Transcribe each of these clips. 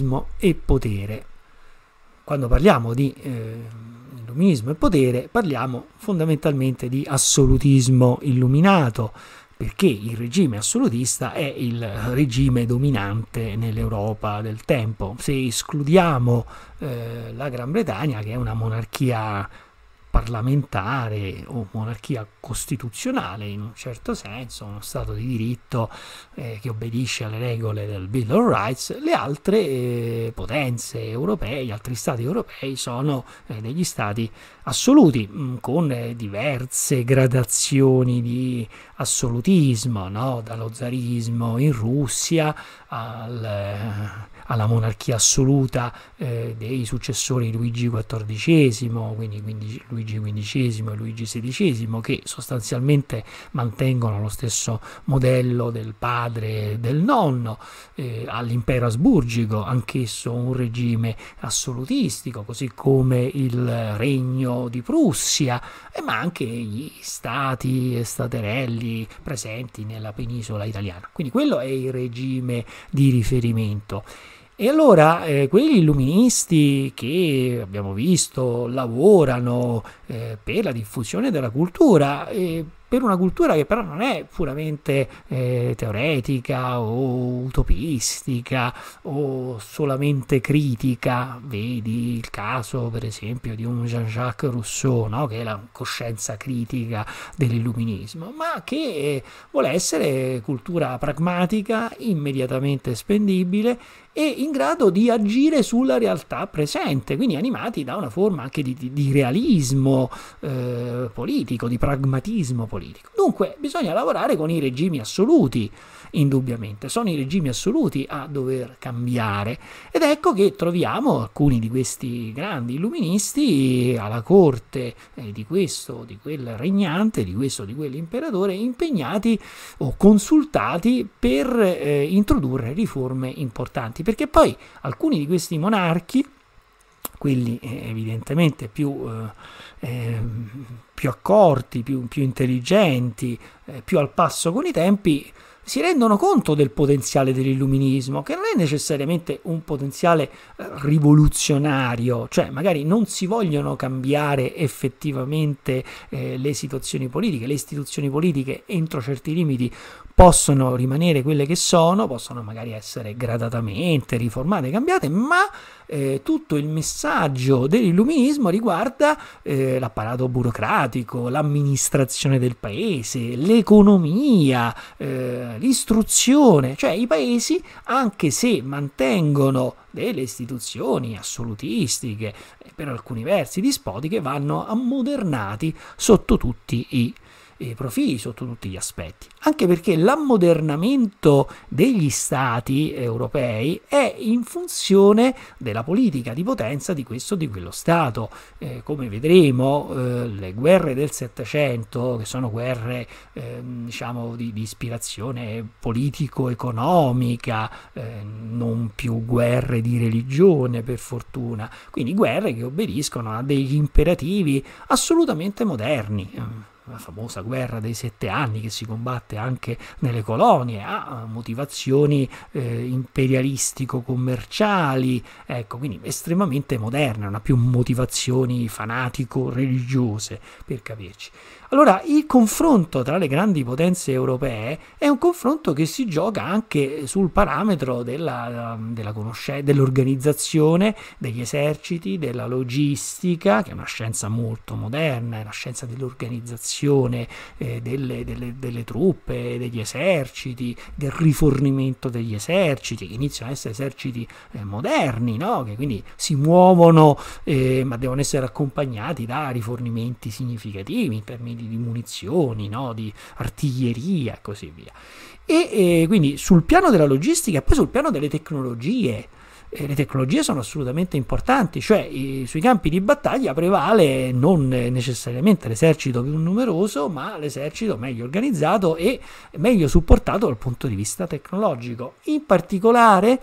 illuminismo e potere. Quando parliamo di eh, illuminismo e potere, parliamo fondamentalmente di assolutismo illuminato, perché il regime assolutista è il regime dominante nell'Europa del tempo. Se escludiamo eh, la Gran Bretagna, che è una monarchia parlamentare o monarchia costituzionale in un certo senso, uno Stato di diritto eh, che obbedisce alle regole del Bill of Rights, le altre eh, potenze europee, gli altri Stati europei sono eh, degli Stati assoluti mh, mm, con eh, diverse gradazioni di assolutismo, no? dallo zarismo in Russia al eh, alla monarchia assoluta eh, dei successori Luigi XIV, quindi 15, Luigi XV e Luigi XVI, che sostanzialmente mantengono lo stesso modello del padre e del nonno, eh, all'impero asburgico, anch'esso un regime assolutistico, così come il regno di Prussia, eh, ma anche gli stati e staterelli presenti nella penisola italiana. Quindi quello è il regime di riferimento. E allora eh, quegli illuministi che abbiamo visto lavorano eh, per la diffusione della cultura, eh, per una cultura che però non è puramente eh, teoretica o utopistica o solamente critica, vedi il caso per esempio di un Jean-Jacques Rousseau, no? che è la coscienza critica dell'illuminismo, ma che eh, vuole essere cultura pragmatica, immediatamente spendibile, e in grado di agire sulla realtà presente, quindi animati da una forma anche di, di, di realismo eh, politico, di pragmatismo politico. Dunque bisogna lavorare con i regimi assoluti indubbiamente. Sono i regimi assoluti a dover cambiare ed ecco che troviamo alcuni di questi grandi illuministi alla corte eh, di questo o di quel regnante, di questo o di quell'imperatore impegnati o consultati per eh, introdurre riforme importanti, perché poi alcuni di questi monarchi quelli eh, evidentemente più, eh, ehm, più accorti, più, più intelligenti, eh, più al passo con i tempi, si rendono conto del potenziale dell'illuminismo, che non è necessariamente un potenziale eh, rivoluzionario, cioè magari non si vogliono cambiare effettivamente eh, le situazioni politiche, le istituzioni politiche entro certi limiti possono rimanere quelle che sono, possono magari essere gradatamente riformate, cambiate, ma eh, tutto il messaggio dell'illuminismo riguarda eh, l'apparato burocratico, l'amministrazione del paese, l'economia, eh, l'istruzione, cioè i paesi, anche se mantengono delle istituzioni assolutistiche, eh, per alcuni versi dispotiche, vanno ammodernati sotto tutti i eh, profili sotto tutti gli aspetti, anche perché l'ammodernamento degli stati europei è in funzione della politica di potenza di questo o di quello stato. Eh, come vedremo, eh, le guerre del Settecento, che sono guerre ehm, diciamo di, di ispirazione politico-economica, eh, non più guerre di religione per fortuna, quindi guerre che obbediscono a degli imperativi assolutamente moderni la famosa guerra dei sette anni che si combatte anche nelle colonie, ha motivazioni eh, imperialistico-commerciali, ecco, quindi estremamente moderna, non ha più motivazioni fanatico-religiose, per capirci. Allora il confronto tra le grandi potenze europee è un confronto che si gioca anche sul parametro della, della dell'organizzazione, degli eserciti, della logistica, che è una scienza molto moderna, è la scienza dell'organizzazione eh, delle, delle, delle truppe, degli eserciti, del rifornimento degli eserciti, che iniziano ad essere eserciti eh, moderni, no? che quindi si muovono eh, ma devono essere accompagnati da rifornimenti significativi in termini di di, di munizioni, no? di artiglieria e così via. E, e quindi sul piano della logistica e poi sul piano delle tecnologie, eh, le tecnologie sono assolutamente importanti, cioè i, sui campi di battaglia prevale non necessariamente l'esercito più numeroso, ma l'esercito meglio organizzato e meglio supportato dal punto di vista tecnologico. In particolare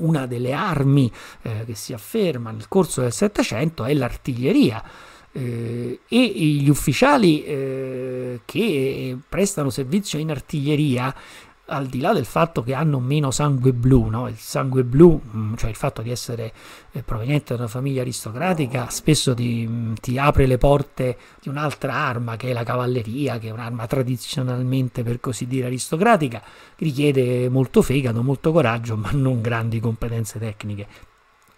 una delle armi eh, che si afferma nel corso del Settecento è l'artiglieria eh, e gli ufficiali eh, che prestano servizio in artiglieria al di là del fatto che hanno meno sangue blu, no? il sangue blu, mm, cioè il fatto di essere eh, proveniente da una famiglia aristocratica, spesso ti, mm, ti apre le porte di un'altra arma che è la cavalleria, che è un'arma tradizionalmente per così dire aristocratica, richiede molto fegato, molto coraggio, ma non grandi competenze tecniche.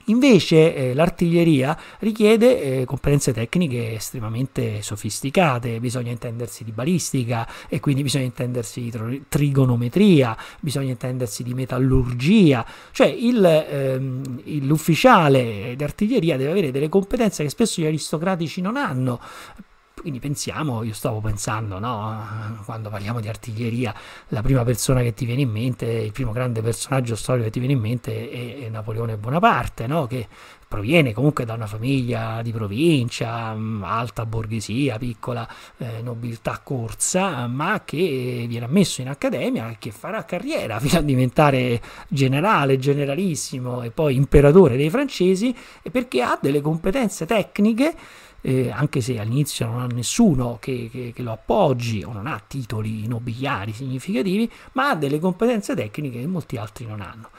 Invece eh, l'artiglieria richiede eh, competenze tecniche estremamente sofisticate, bisogna intendersi di balistica e quindi bisogna intendersi di trigonometria, bisogna intendersi di metallurgia, cioè il, ehm, l'ufficiale d'artiglieria deve avere delle competenze che spesso gli aristocratici non hanno quindi pensiamo, io stavo pensando, no? quando parliamo di artiglieria, la prima persona che ti viene in mente, il primo grande personaggio storico che ti viene in mente è, è Napoleone Bonaparte, no? che proviene comunque da una famiglia di provincia, mm, alta borghesia, piccola eh, nobiltà corsa, ma che viene ammesso in accademia e che farà carriera fino a diventare generale, generalissimo e poi imperatore dei francesi, perché ha delle competenze tecniche eh, anche se all'inizio non ha nessuno che, che, che, lo appoggi o non ha titoli nobiliari significativi, ma ha delle competenze tecniche che molti altri non hanno.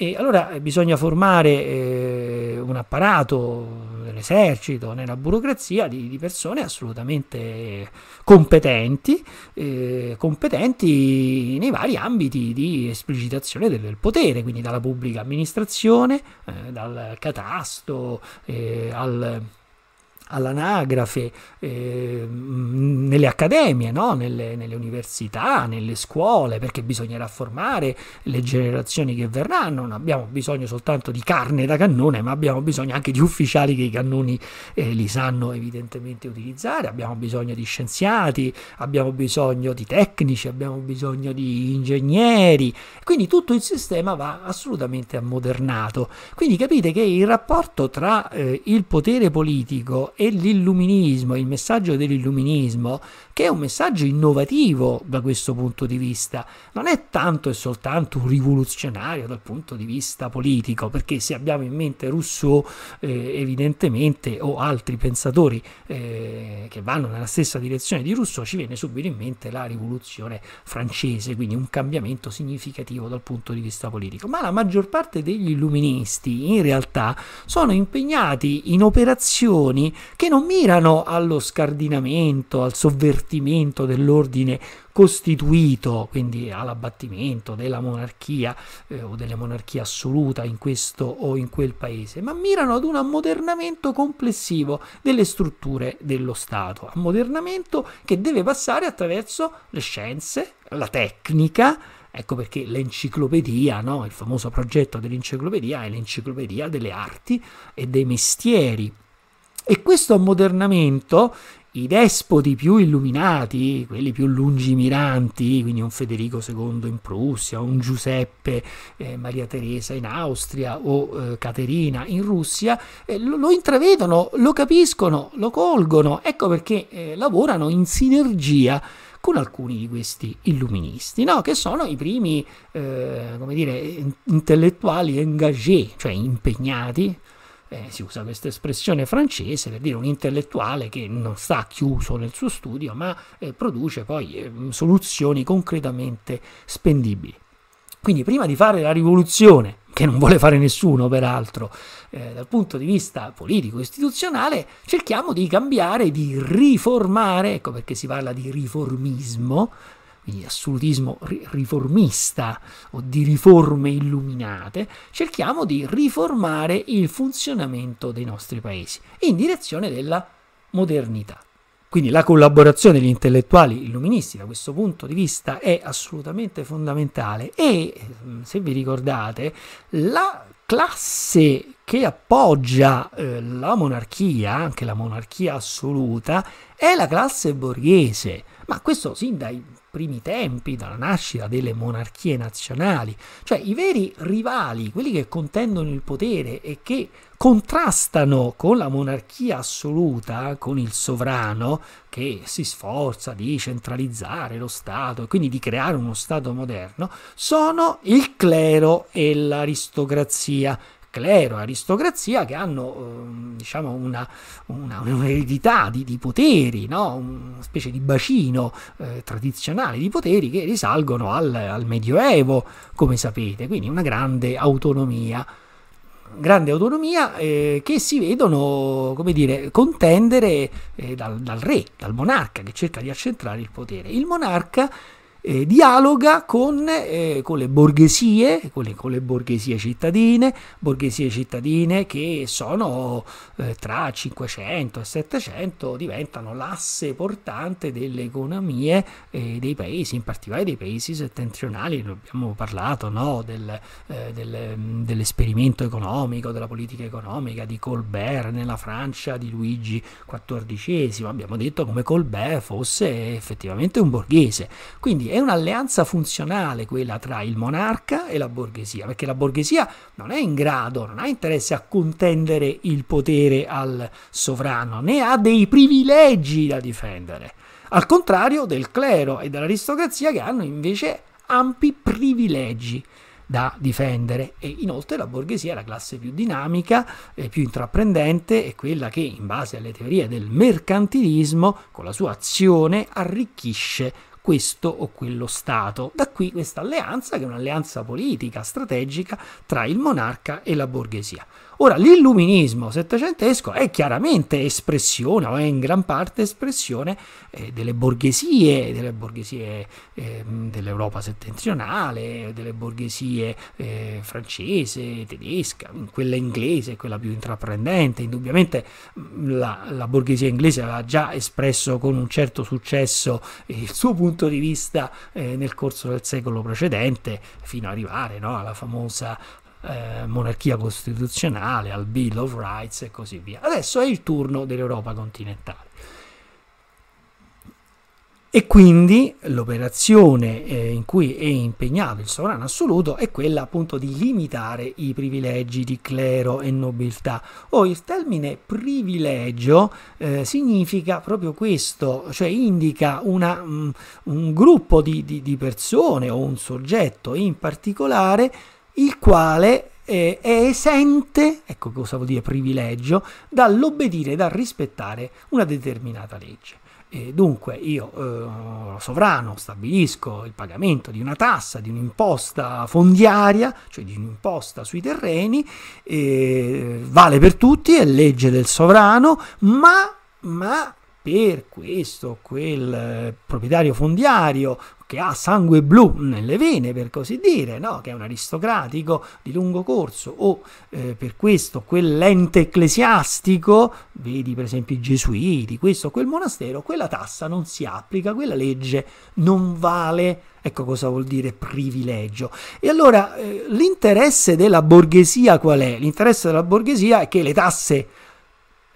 E allora eh, bisogna formare eh, un apparato nell'esercito, nella burocrazia di, di, persone assolutamente competenti, eh, competenti nei vari ambiti di esplicitazione del, del potere, quindi dalla pubblica amministrazione, eh, dal catasto eh, al all'anagrafe, eh, nelle accademie, no? nelle, nelle, università, nelle scuole, perché bisognerà formare le generazioni che verranno. Non abbiamo bisogno soltanto di carne da cannone, ma abbiamo bisogno anche di ufficiali che i cannoni eh, li sanno evidentemente utilizzare. Abbiamo bisogno di scienziati, abbiamo bisogno di tecnici, abbiamo bisogno di ingegneri. Quindi tutto il sistema va assolutamente ammodernato. Quindi capite che il rapporto tra eh, il potere politico e l'illuminismo, il messaggio dell'illuminismo che è un messaggio innovativo da questo punto di vista. Non è tanto e soltanto un rivoluzionario dal punto di vista politico, perché se abbiamo in mente Rousseau, eh, evidentemente, o altri pensatori eh, che vanno nella stessa direzione di Rousseau, ci viene subito in mente la rivoluzione francese, quindi un cambiamento significativo dal punto di vista politico. Ma la maggior parte degli illuministi, in realtà, sono impegnati in operazioni che non mirano allo scardinamento, al sovvertimento, all'assortimento dell'ordine costituito, quindi all'abbattimento della monarchia eh, o della monarchia assoluta in questo o in quel paese, ma mirano ad un ammodernamento complessivo delle strutture dello Stato, ammodernamento che deve passare attraverso le scienze, la tecnica, Ecco perché l'enciclopedia, no? il famoso progetto dell'enciclopedia, è l'enciclopedia delle arti e dei mestieri. E questo ammodernamento i despoti più illuminati, quelli più lungimiranti, quindi un Federico II in Prussia, un Giuseppe, eh, Maria Teresa in Austria o eh, Caterina in Russia, eh, lo, lo, intravedono, lo capiscono, lo colgono, ecco perché eh, lavorano in sinergia con alcuni di questi illuministi, no? che sono i primi, eh, come dire, intellettuali engagé, cioè impegnati, eh, si usa questa espressione francese per dire un intellettuale che non sta chiuso nel suo studio ma eh, produce poi eh, soluzioni concretamente spendibili. Quindi prima di fare la rivoluzione, che non vuole fare nessuno peraltro, eh, dal punto di vista politico-istituzionale, cerchiamo di cambiare, di riformare, ecco perché si parla di riformismo, quindi assolutismo riformista o di riforme illuminate, cerchiamo di riformare il funzionamento dei nostri paesi in direzione della modernità. Quindi la collaborazione degli intellettuali illuministi da questo punto di vista è assolutamente fondamentale e mm, se vi ricordate la classe che appoggia eh, la monarchia, anche la monarchia assoluta, è la classe borghese, ma questo sin dai primi tempi, dalla nascita delle monarchie nazionali, cioè i veri rivali, quelli che contendono il potere e che contrastano con la monarchia assoluta, con il sovrano che si sforza di centralizzare lo Stato e quindi di creare uno Stato moderno, sono il clero e l'aristocrazia clero, aristocrazia che hanno ehm, diciamo una, una, un'eredità di, di poteri, no? una specie di bacino eh, tradizionale di poteri che risalgono al, al, Medioevo, come sapete, quindi una grande autonomia. Grande autonomia eh, che si vedono come dire, contendere eh, dal, dal re, dal monarca che cerca di accentrare il potere. Il monarca eh, dialoga con, eh, con, le borghesie, con le, con le, borghesie cittadine, borghesie cittadine che sono eh, tra 500 e 700 diventano l'asse portante delle economie eh, dei paesi, in particolare dei paesi settentrionali, ne abbiamo parlato no? del, eh, del, mm, dell'esperimento economico, della politica economica di Colbert nella Francia di Luigi XIV, abbiamo detto come Colbert fosse effettivamente un borghese, quindi è è un'alleanza funzionale quella tra il monarca e la borghesia, perché la borghesia non è in grado, non ha interesse a contendere il potere al sovrano, né ha dei privilegi da difendere, al contrario del clero e dell'aristocrazia che hanno invece ampi privilegi da difendere e inoltre la borghesia è la classe più dinamica e più intraprendente e quella che in base alle teorie del mercantilismo con la sua azione arricchisce questo o quello Stato. Da qui questa alleanza che è un'alleanza politica, strategica tra il monarca e la borghesia. Ora, l'illuminismo settecentesco è chiaramente espressione, o è in gran parte espressione, eh, delle borghesie, delle borghesie eh, dell'Europa settentrionale, delle borghesie eh, francese, tedesca, quella inglese, quella più intraprendente. Indubbiamente mm, la, la borghesia inglese aveva già espresso con un certo successo il suo punto di vista eh, nel corso del secolo precedente, fino ad arrivare no, alla famosa eh, monarchia costituzionale, al Bill of Rights e così via. Adesso è il turno dell'Europa continentale. E quindi l'operazione eh, in cui è impegnato il sovrano assoluto è quella appunto di limitare i privilegi di clero e nobiltà. O oh, il termine privilegio eh, significa proprio questo, cioè indica una, mm, un gruppo di, di, di persone o un soggetto in particolare il quale eh, è esente, ecco cosa vuol dire privilegio, dall'obbedire, e dal rispettare una determinata legge. E dunque io, eh, sovrano, stabilisco il pagamento di una tassa, di un'imposta fondiaria, cioè di un'imposta sui terreni, eh, vale per tutti, è legge del sovrano, ma, ma per questo quel eh, proprietario fondiario che ha sangue blu nelle vene, per così dire, no? che è un aristocratico di lungo corso, o eh, per questo quell'ente ecclesiastico, vedi per esempio i gesuiti, questo o quel monastero, quella tassa non si applica, quella legge non vale. Ecco cosa vuol dire privilegio. E allora eh, l'interesse della borghesia qual è? L'interesse della borghesia è che le tasse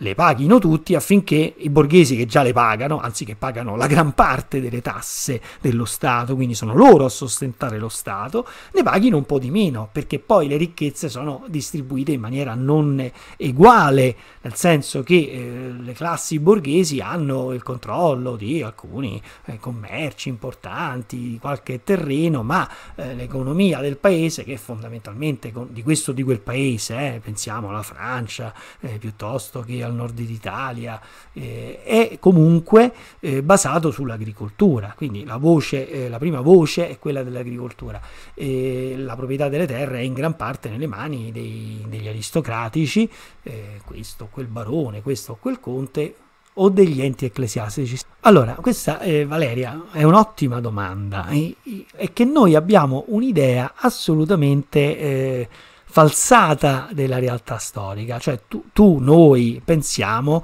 le paghino tutti affinché i borghesi che già le pagano, anzi che pagano la gran parte delle tasse dello Stato, quindi sono loro a sostentare lo Stato, ne paghino un po' di meno, perché poi le ricchezze sono distribuite in maniera non uguale, nel senso che eh, le classi borghesi hanno il controllo di alcuni eh, commerci importanti, di qualche terreno, ma eh, l'economia del paese, che è fondamentalmente con, di questo o di quel paese, eh, pensiamo alla Francia, eh, piuttosto che al al nord d'Italia, eh, è comunque eh, basato sull'agricoltura, quindi la, voce, eh, la, prima voce è quella dell'agricoltura. la proprietà delle terre è in gran parte nelle mani dei, degli aristocratici, eh, questo, quel barone, questo, quel conte, o degli enti ecclesiastici? Allora, questa eh, Valeria è un'ottima domanda, eh, eh, è che noi abbiamo un'idea assolutamente eh, falsata della realtà storica, cioè tu, tu noi pensiamo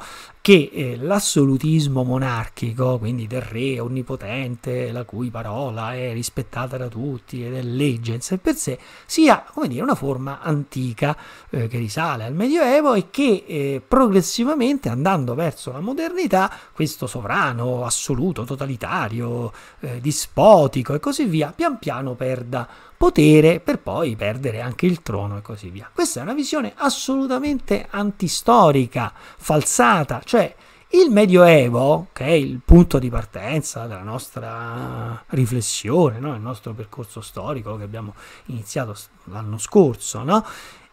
che eh, l'assolutismo monarchico, quindi del re onnipotente, la cui parola è rispettata da tutti ed è legge in sé per sé, sia come dire, una forma antica eh, che risale al Medioevo e che eh, progressivamente andando verso la modernità, questo sovrano assoluto, totalitario, eh, dispotico e così via, pian piano perda potere per poi perdere anche il trono e così via. Questa è una visione assolutamente antistorica, falsata, cioè cioè, il Medioevo, che è il punto di partenza della nostra riflessione, no? il nostro percorso storico che abbiamo iniziato l'anno scorso, no?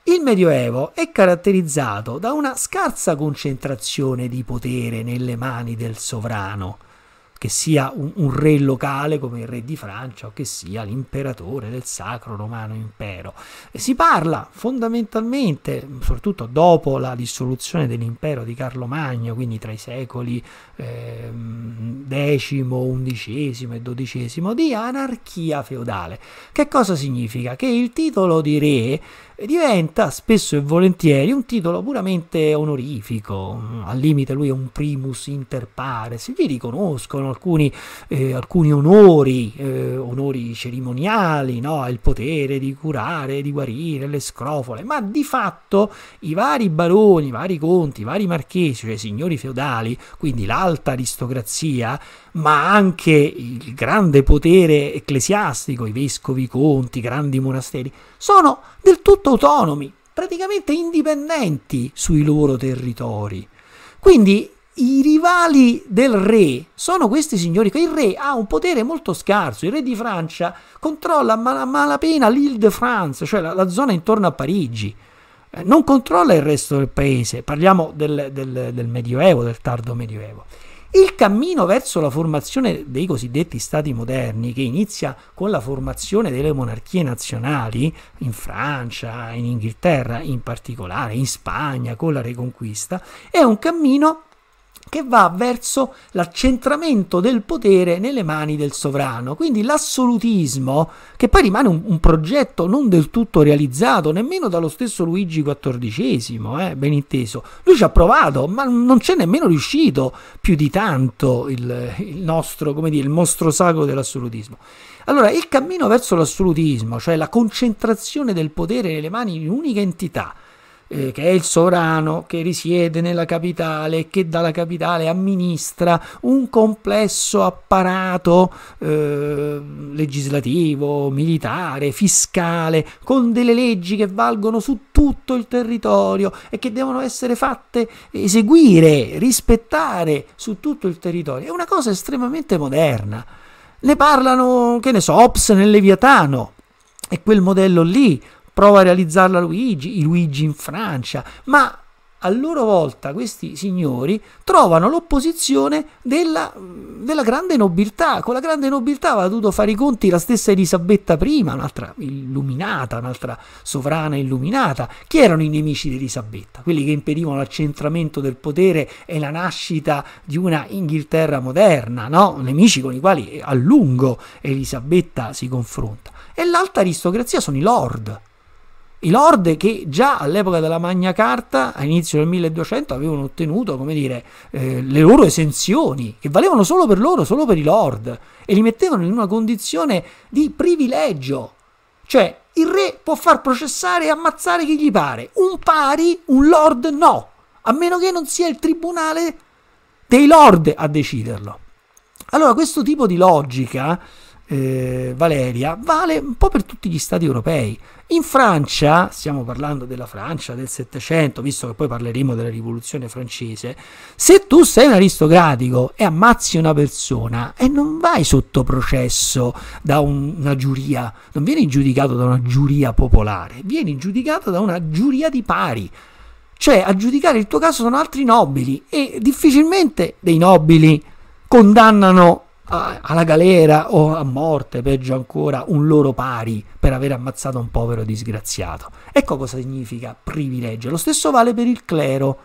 il Medioevo è caratterizzato da una scarsa concentrazione di potere nelle mani del sovrano che sia un, un, re locale come il re di Francia o che sia l'imperatore del Sacro Romano Impero. E si parla fondamentalmente, soprattutto dopo la dissoluzione dell'impero di Carlo Magno, quindi tra i secoli eh, X, XI e XII, di anarchia feudale. Che cosa significa? Che il titolo di re e diventa spesso e volentieri un titolo puramente onorifico, al limite lui è un primus inter pares, Gli riconoscono alcuni, eh, alcuni onori, eh, onori cerimoniali, no? il potere di curare, di guarire le scrofole, ma di fatto i vari baroni, i vari conti, i vari marchesi, cioè i signori feudali, quindi l'alta aristocrazia, ma anche il grande potere ecclesiastico, i vescovi, i conti, i grandi monasteri, sono del tutto tutto autonomi, praticamente indipendenti sui loro territori. Quindi i rivali del re sono questi signori il re ha un potere molto scarso, il re di Francia controlla a malapena l'Île de France, cioè la, la zona intorno a Parigi, eh, non controlla il resto del paese, parliamo del, del, del Medioevo, del tardo Medioevo. Il cammino verso la formazione dei cosiddetti stati moderni, che inizia con la formazione delle monarchie nazionali, in Francia, in Inghilterra in particolare, in Spagna, con la Reconquista, è un cammino che va verso l'accentramento del potere nelle mani del sovrano. Quindi l'assolutismo, che poi rimane un, un progetto non del tutto realizzato, nemmeno dallo stesso Luigi XIV, eh, ben inteso. Lui ci ha provato, ma non c'è nemmeno riuscito più di tanto il, il nostro, come dire, il mostro sacro dell'assolutismo. Allora, il cammino verso l'assolutismo, cioè la concentrazione del potere nelle mani di un'unica entità, eh, che è il sovrano che risiede nella capitale e che dalla capitale amministra un complesso apparato eh, legislativo, militare, fiscale, con delle leggi che valgono su tutto il territorio e che devono essere fatte eseguire, rispettare su tutto il territorio. È una cosa estremamente moderna. Ne parlano, che ne so, Ops nel Leviatano. È quel modello lì, prova a realizzarla Luigi, i Luigi in Francia, ma a loro volta questi signori trovano l'opposizione della, della, grande nobiltà. Con la grande nobiltà aveva dovuto fare i conti la stessa Elisabetta I, un'altra illuminata, un'altra sovrana illuminata. Chi erano i nemici di Elisabetta? Quelli che impedivano l'accentramento del potere e la nascita di una Inghilterra moderna, no? Nemici con i quali a lungo Elisabetta si confronta. E l'alta aristocrazia sono i lord i lord che già all'epoca della Magna Carta, all'inizio del 1200, avevano ottenuto, come dire, eh, le loro esenzioni, che valevano solo per loro, solo per i lord, e li mettevano in una condizione di privilegio. Cioè, il re può far processare e ammazzare chi gli pare, un pari, un lord no, a meno che non sia il tribunale dei lord a deciderlo. Allora, questo tipo di logica eh, Valeria vale un po' per tutti gli stati europei. In Francia, stiamo parlando della Francia del Settecento, visto che poi parleremo della rivoluzione francese, se tu sei un aristocratico e ammazzi una persona e non vai sotto processo da un, una giuria, non vieni giudicato da una giuria popolare, vieni giudicato da una giuria di pari. Cioè, a giudicare il tuo caso sono altri nobili e difficilmente dei nobili condannano a, alla galera o a morte, peggio ancora, un loro pari per aver ammazzato un povero disgraziato. Ecco cosa significa privilegio. Lo stesso vale per il clero.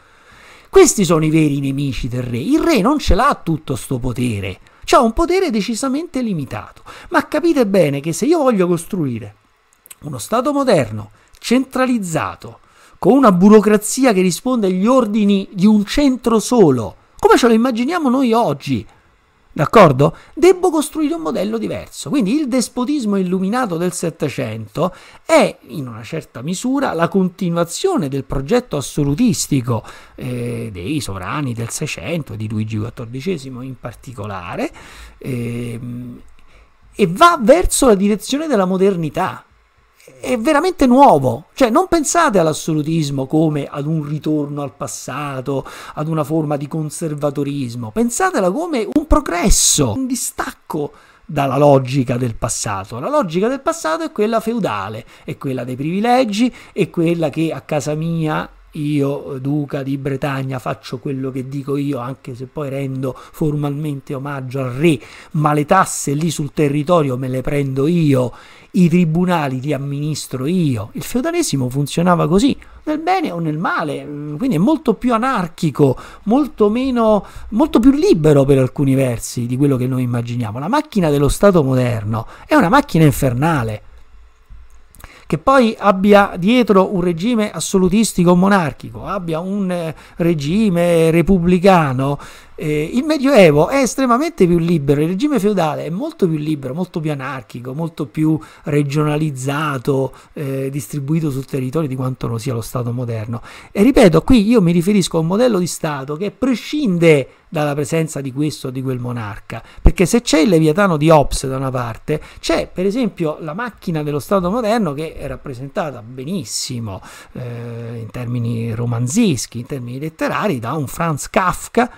Questi sono i veri nemici del re. Il re non ce l'ha tutto sto potere. C'ha un potere decisamente limitato. Ma capite bene che se io voglio costruire uno Stato moderno, centralizzato, con una burocrazia che risponde agli ordini di un centro solo, come ce lo immaginiamo noi oggi, D'accordo? Debbo costruire un modello diverso. Quindi il despotismo illuminato del Settecento è in una certa misura la continuazione del progetto assolutistico eh, dei sovrani del Seicento, di Luigi XIV in particolare, eh, e va verso la direzione della modernità è veramente nuovo. Cioè, non pensate all'assolutismo come ad un ritorno al passato, ad una forma di conservatorismo. Pensatela come un progresso, un distacco dalla logica del passato. La logica del passato è quella feudale, è quella dei privilegi, è quella che a casa mia io, duca di Bretagna, faccio quello che dico io, anche se poi rendo formalmente omaggio al re, ma le tasse lì sul territorio me le prendo io, i tribunali li amministro io. Il feudalesimo funzionava così, nel bene o nel male, mm, quindi è molto più anarchico, molto meno molto più libero per alcuni versi di quello che noi immaginiamo. La macchina dello Stato moderno è una macchina infernale che poi abbia dietro un regime assolutistico monarchico, abbia un eh, regime repubblicano, eh, il Medioevo è estremamente più libero, il regime feudale è molto più libero, molto più anarchico, molto più regionalizzato, eh, distribuito sul territorio di quanto lo sia lo Stato moderno. E ripeto, qui io mi riferisco a un modello di Stato che prescinde dalla presenza di questo o di quel monarca, perché se c'è il Leviatano di Hobbes da una parte, c'è per esempio la macchina dello Stato moderno che è rappresentata benissimo eh, in termini romanzeschi, in termini letterari, da un Franz Kafka,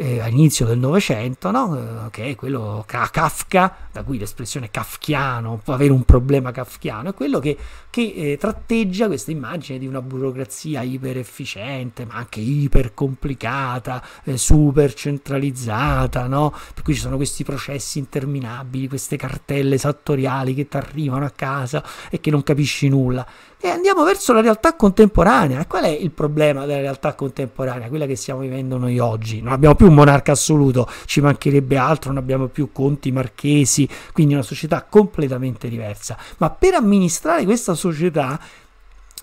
eh, all'inizio del Novecento, no? che eh, è quello Kafka, da cui l'espressione kafkiano, può avere un problema kafkiano, è quello che, che eh, tratteggia questa immagine di una burocrazia iper efficiente, ma anche iper complicata, eh, super centralizzata, no? per cui ci sono questi processi interminabili, queste cartelle sattoriali che ti arrivano a casa e che non capisci nulla. E andiamo verso la realtà contemporanea. Qual è il problema della realtà contemporanea? Quella che stiamo vivendo noi oggi. Non abbiamo più un monarca assoluto, ci mancherebbe altro, non abbiamo più conti marchesi, quindi una società completamente diversa, ma per amministrare questa società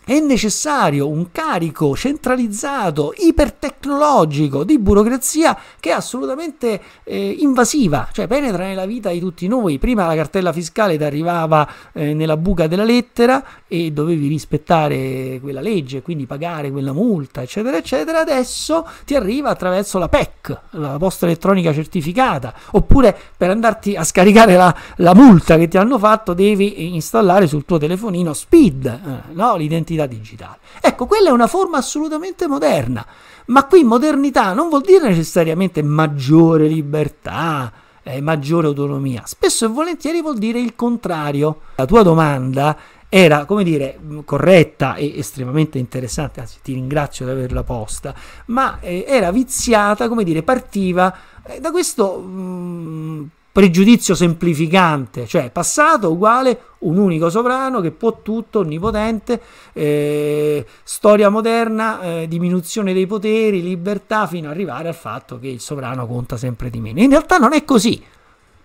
è necessario un carico centralizzato, ipertecnologico di burocrazia che è assolutamente eh, invasiva, cioè penetra nella vita di tutti noi. Prima la cartella fiscale ti arrivava eh, nella buca della lettera e dovevi rispettare quella legge, quindi pagare quella multa, eccetera, eccetera. Adesso ti arriva attraverso la PEC, la posta elettronica certificata, oppure per andarti a scaricare la, la multa che ti hanno fatto devi installare sul tuo telefonino SPID, eh, no? l'identità l'identità digitale. Ecco, quella è una forma assolutamente moderna, ma qui modernità non vuol dire necessariamente maggiore libertà, eh, maggiore autonomia, spesso e volentieri vuol dire il contrario. La tua domanda era, come dire, mm, corretta e estremamente interessante, anzi ti ringrazio di averla posta, ma eh, era viziata, come dire, partiva eh, da questo mh, mm, pregiudizio semplificante, cioè passato uguale un unico sovrano che può tutto, onnipotente, eh, storia moderna, eh, diminuzione dei poteri, libertà, fino ad arrivare al fatto che il sovrano conta sempre di meno. In realtà non è così.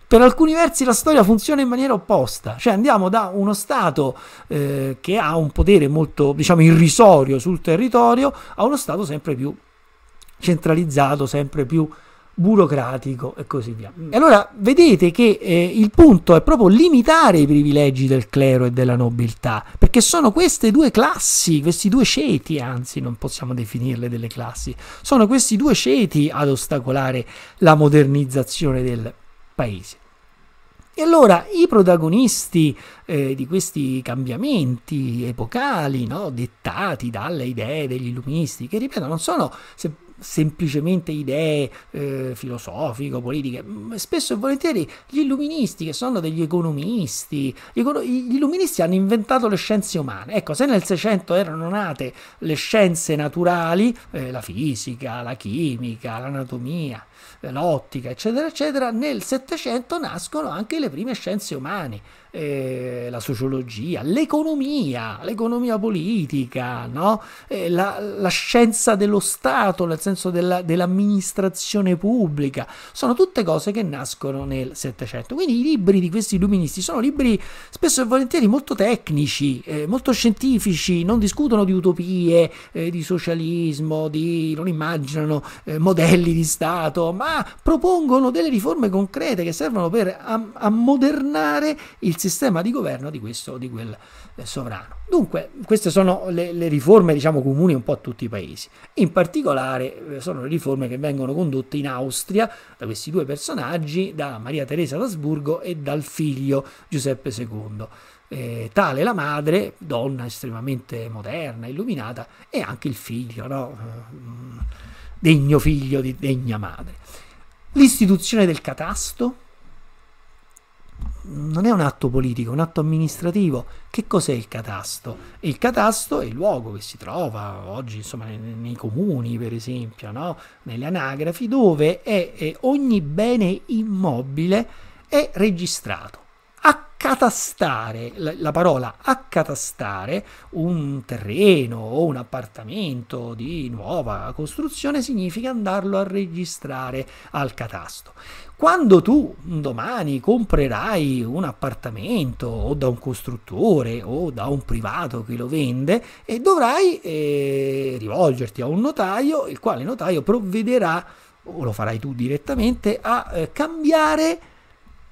Per alcuni versi la storia funziona in maniera opposta, cioè andiamo da uno Stato eh, che ha un potere molto, diciamo, irrisorio sul territorio a uno Stato sempre più centralizzato, sempre più burocratico e così via. E allora vedete che eh, il punto è proprio limitare i privilegi del clero e della nobiltà, perché sono queste due classi, questi due ceti, anzi non possiamo definirle delle classi, sono questi due ceti ad ostacolare la modernizzazione del paese. E allora i protagonisti eh, di questi cambiamenti epocali, no, dettati dalle idee degli illuministi, che ripeto non sono se, semplicemente idee eh, filosofico-politiche, mm, spesso e volentieri gli illuministi che sono degli economisti, gli illuministi hanno inventato le scienze umane. Ecco, se nel 600 erano nate le scienze naturali, eh, la fisica, la chimica, l'anatomia, eh, l'ottica, eccetera, eccetera, nel 700 nascono anche le prime scienze umane eh, la sociologia, l'economia, l'economia politica, no? eh, la, la, scienza dello Stato, nel senso dell'amministrazione pubblica, sono tutte cose che nascono nel Settecento. Quindi i libri di questi illuministi sono libri spesso e volentieri molto tecnici, eh, molto scientifici, non discutono di utopie, eh, di socialismo, di, non immaginano eh, modelli di Stato, ma propongono delle riforme concrete che servono per a, a il sistema di governo di questo o di quel eh, sovrano. Dunque, queste sono le, le, riforme, diciamo, comuni un po' a tutti i paesi. In particolare eh, sono le riforme che vengono condotte in Austria da questi due personaggi, da Maria Teresa d'Asburgo e dal figlio Giuseppe II. Eh, tale la madre, donna estremamente moderna, illuminata, e anche il figlio, no? Mm, degno figlio di degna madre. L'istituzione del catasto, non è un atto politico, è un atto amministrativo. Che cos'è il catasto? Il catasto è il luogo che si trova oggi, insomma, nei, nei comuni, per esempio, no? nelle anagrafi, dove è, è ogni bene immobile è registrato accatastare, la, la parola accatastare un terreno o un appartamento di nuova costruzione significa andarlo a registrare al catasto. Quando tu domani comprerai un appartamento o da un costruttore o da un privato che lo vende e dovrai eh, rivolgerti a un notaio, il quale notaio provvederà, o lo farai tu direttamente, a eh, cambiare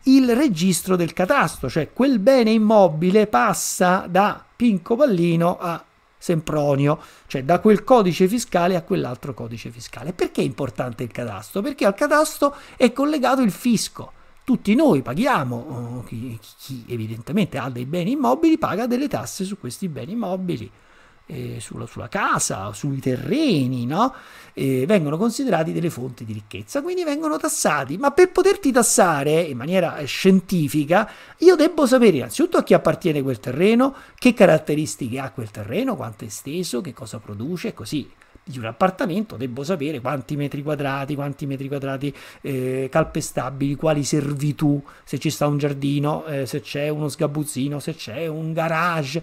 il registro del catasto, cioè quel bene immobile passa da Pinco Pallino a Sempronio, cioè da quel codice fiscale a quell'altro codice fiscale. Perché è importante il catasto? Perché al catasto è collegato il fisco. Tutti noi paghiamo, oh, chi, chi evidentemente ha dei beni immobili paga delle tasse su questi beni immobili eh, sulla, sulla, casa, sui terreni, no? eh, vengono considerati delle fonti di ricchezza, quindi vengono tassati. Ma per poterti tassare in maniera eh, scientifica, io devo sapere innanzitutto a chi appartiene quel terreno, che caratteristiche ha quel terreno, quanto è esteso, che cosa produce, così di un appartamento devo sapere quanti metri quadrati, quanti metri quadrati eh, calpestabili, quali servitù, se ci sta un giardino, eh, se c'è uno sgabuzzino, se c'è un garage.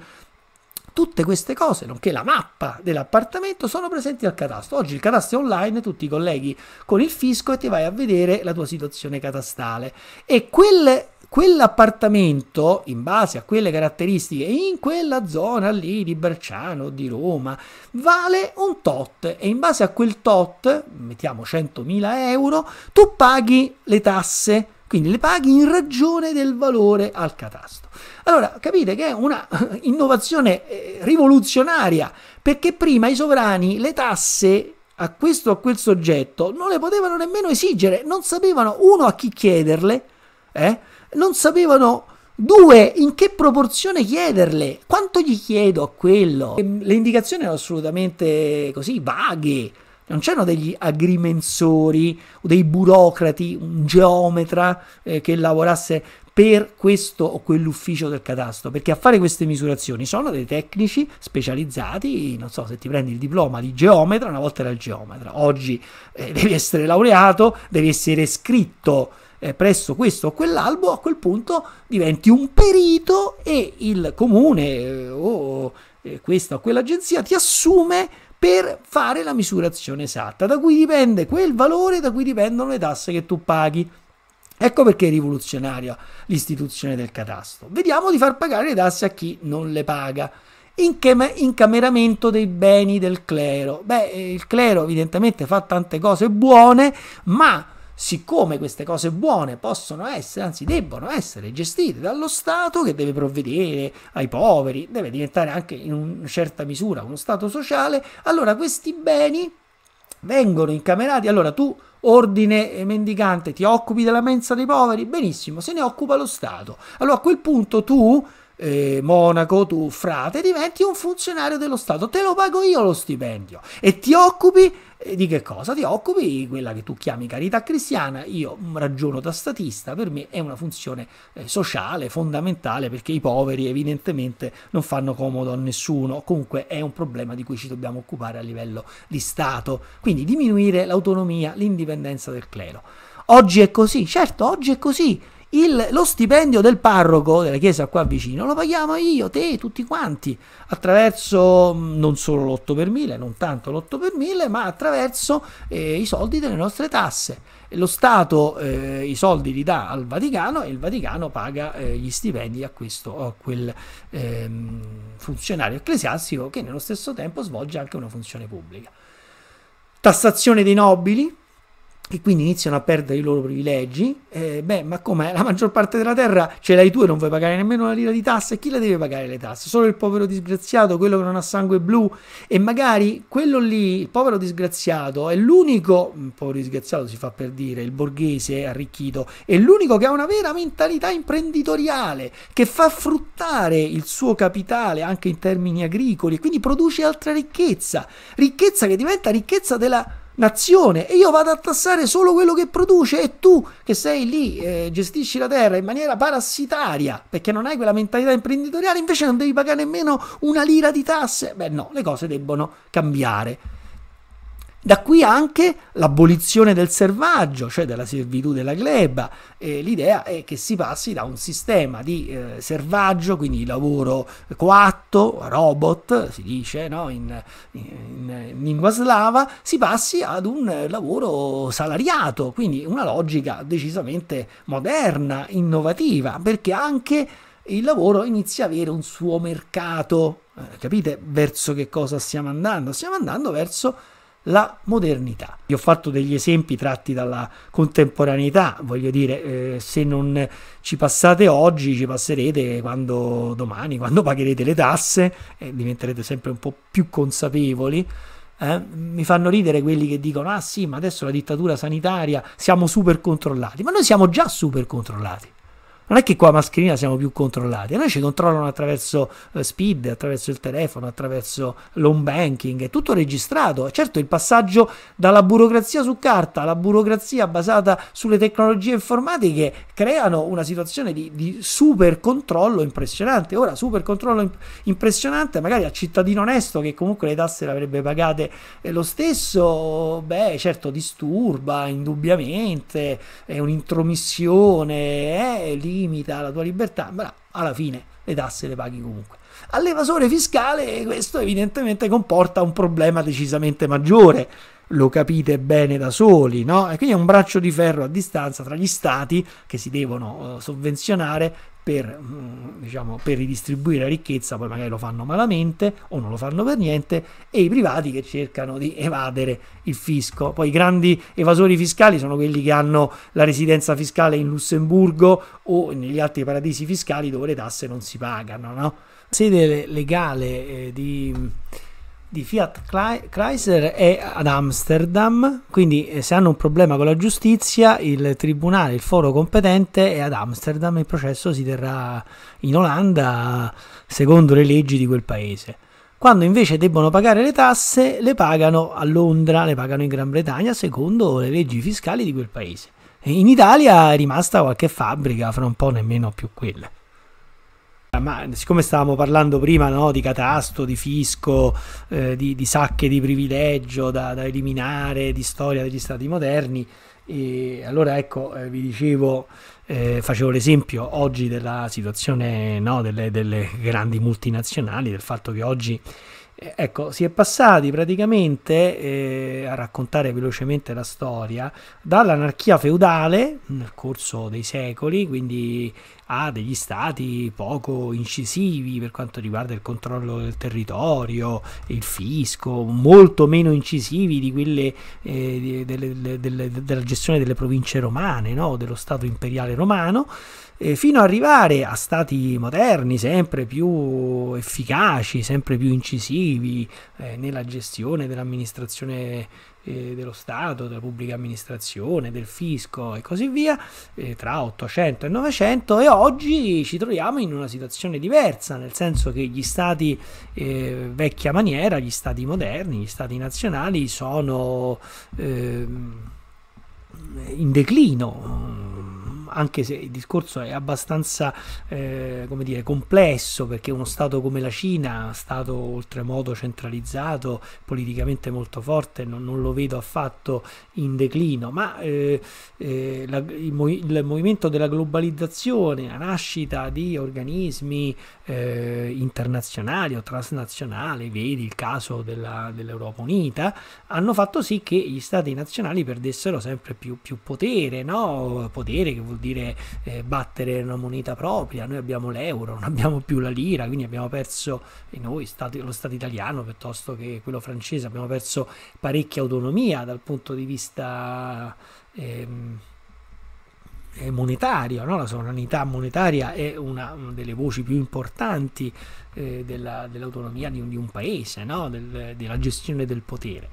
Tutte queste cose, nonché la mappa dell'appartamento, sono presenti al catasto. Oggi il catasto è online, tu ti colleghi con il fisco e ti vai a vedere la tua situazione catastale. E quelle quell'appartamento, in base a quelle caratteristiche, in quella zona lì di Berciano, di Roma, vale un tot e in base a quel tot, mettiamo 100.000 euro, tu paghi le tasse quindi le paghi in ragione del valore al catasto. Allora capite che è una innovazione eh, rivoluzionaria perché prima i sovrani le tasse a questo o a quel soggetto non le potevano nemmeno esigere, non sapevano uno a chi chiederle, eh? non sapevano due in che proporzione chiederle, quanto gli chiedo a quello. Ehm, le indicazioni erano assolutamente così vaghe. Non c'erano degli agrimensori o dei burocrati, un geometra eh, che lavorasse per questo o quell'ufficio del catasto, perché a fare queste misurazioni sono dei tecnici specializzati, non so, se ti prendi il diploma di geometra, una volta era il geometra, oggi eh, devi essere laureato, devi essere iscritto eh, presso questo o quell'albo, a quel punto diventi un perito e il comune eh, o eh, questa o quell'agenzia ti assume per fare la misurazione esatta, da cui dipende quel valore, da cui dipendono le tasse che tu paghi. Ecco perché è rivoluzionaria l'istituzione del catasto. Vediamo di far pagare le tasse a chi non le paga. Incameramento dei beni del clero. Beh, eh, il clero evidentemente fa tante cose buone, ma siccome queste cose buone possono essere, anzi debbono essere gestite dallo Stato che deve provvedere ai poveri, deve diventare anche in una certa misura uno Stato sociale, allora questi beni vengono incamerati, allora tu ordine mendicante ti occupi della mensa dei poveri, benissimo, se ne occupa lo Stato. Allora a quel punto tu eh, monaco, tu frate, diventi un funzionario dello Stato, te lo pago io lo stipendio e ti occupi di che cosa ti occupi, quella che tu chiami carità cristiana, io ragiono da statista, per me è una funzione eh, sociale fondamentale perché i poveri evidentemente non fanno comodo a nessuno, comunque è un problema di cui ci dobbiamo occupare a livello di Stato, quindi diminuire l'autonomia, l'indipendenza del clero. Oggi è così, certo, oggi è così. Il, lo stipendio del parroco della chiesa qua vicino lo paghiamo io, te, tutti quanti, attraverso mm, non solo l'8 per 1000, non tanto l'8 per 1000, ma attraverso eh, i soldi delle nostre tasse. Lo Stato eh, i soldi li dà al Vaticano e il Vaticano paga eh, gli stipendi a questo o a quel ehm, funzionario ecclesiastico che nello stesso tempo svolge anche una funzione pubblica. Tassazione dei nobili, e quindi iniziano a perdere i loro privilegi, eh, beh, ma come la maggior parte della terra ce l'hai tu e non vuoi pagare nemmeno una lira di tasse, e chi la deve pagare le tasse? Solo il povero disgraziato, quello che non ha sangue blu e magari quello lì, il povero disgraziato, è l'unico, un povero disgraziato si fa per dire, il borghese arricchito, è l'unico che ha una vera mentalità imprenditoriale, che fa fruttare il suo capitale anche in termini agricoli, e quindi produce altra ricchezza, ricchezza che diventa ricchezza della nazione e io vado a tassare solo quello che produce e tu che sei lì eh, gestisci la terra in maniera parassitaria perché non hai quella mentalità imprenditoriale invece non devi pagare nemmeno una lira di tasse beh no le cose debbono cambiare da qui anche l'abolizione del servaggio, cioè della servitù della gleba. Eh, l'idea è che si passi da un sistema di eh, servaggio, quindi lavoro coatto, robot, si dice no? in, in, in, lingua slava, si passi ad un lavoro salariato, quindi una logica decisamente moderna, innovativa, perché anche il lavoro inizia ad avere un suo mercato. Eh, capite verso che cosa stiamo andando? Stiamo andando verso la modernità. Vi ho fatto degli esempi tratti dalla contemporaneità, voglio dire, eh, se non ci passate oggi, ci passerete quando domani, quando pagherete le tasse e eh, diventerete sempre un po' più consapevoli. Eh, mi fanno ridere quelli che dicono: Ah sì, ma adesso la dittatura sanitaria siamo super controllati. Ma noi siamo già super controllati. Non è che qua a mascherina siamo più controllati, a noi ci controllano attraverso eh, speed, attraverso il telefono, attraverso l'home banking, è tutto registrato. Certo il passaggio dalla burocrazia su carta alla burocrazia basata sulle tecnologie informatiche creano una situazione di, di super controllo impressionante. Ora super controllo imp impressionante magari al cittadino onesto che comunque le tasse le avrebbe pagate eh, lo stesso, beh certo disturba indubbiamente, è un'intromissione, eh, lì limita la tua libertà, ma alla fine le tasse le paghi comunque. All'evasore fiscale questo evidentemente comporta un problema decisamente maggiore, lo capite bene da soli, no? E quindi è un braccio di ferro a distanza tra gli stati che si devono eh, sovvenzionare per, mm, diciamo, per ridistribuire la ricchezza, poi magari lo fanno malamente o non lo fanno per niente, e i privati che cercano di evadere il fisco. Poi i grandi evasori fiscali sono quelli che hanno la residenza fiscale in Lussemburgo o negli altri paradisi fiscali dove le tasse non si pagano. No? Sede legale eh, di di Fiat Chrysler è ad Amsterdam, quindi eh, se hanno un problema con la giustizia, il tribunale, il foro competente è ad Amsterdam, il processo si terrà in Olanda secondo le leggi di quel paese. Quando invece debbono pagare le tasse, le pagano a Londra, le pagano in Gran Bretagna secondo le leggi fiscali di quel paese. In Italia è rimasta qualche fabbrica, fra un po' nemmeno più quella ma siccome stavamo parlando prima no, di catasto, di fisco, eh, di, di, sacche di privilegio da, da, eliminare, di storia degli stati moderni, e allora ecco, eh, vi dicevo, eh, facevo l'esempio oggi della situazione no, delle, delle grandi multinazionali, del fatto che oggi eh, ecco, si è passati praticamente, eh, a raccontare velocemente la storia, dall'anarchia feudale nel corso dei secoli, quindi a degli stati poco incisivi per quanto riguarda il controllo del territorio, il fisco, molto meno incisivi di quelle eh, delle, delle, delle, della gestione delle province romane, no? dello Stato imperiale romano fino ad arrivare a stati moderni, sempre più efficaci, sempre più incisivi eh, nella gestione dell'amministrazione eh, dello Stato, della pubblica amministrazione, del fisco e così via, eh, tra 800 e 900 e oggi ci troviamo in una situazione diversa, nel senso che gli stati eh, vecchia maniera, gli stati moderni, gli stati nazionali sono eh, in declino anche se il discorso è abbastanza eh, come dire, complesso perché uno Stato come la Cina, Stato oltremodo centralizzato, politicamente molto forte, non, non lo vedo affatto in declino, ma eh, eh, la, il, il, movimento della globalizzazione, la nascita di organismi eh, internazionali o transnazionali, vedi il caso dell'Europa Unita, hanno fatto sì che gli Stati nazionali perdessero sempre più, più potere, no? potere che vuol dire dire eh, battere una moneta propria, noi abbiamo l'euro, non abbiamo più la lira, quindi abbiamo perso e noi, stati, lo Stato italiano piuttosto che quello francese, abbiamo perso parecchia autonomia dal punto di vista ehm, eh, monetario, no? la sovranità monetaria è una, delle voci più importanti eh, dell'autonomia dell di, di, un paese, no? del, della gestione del potere.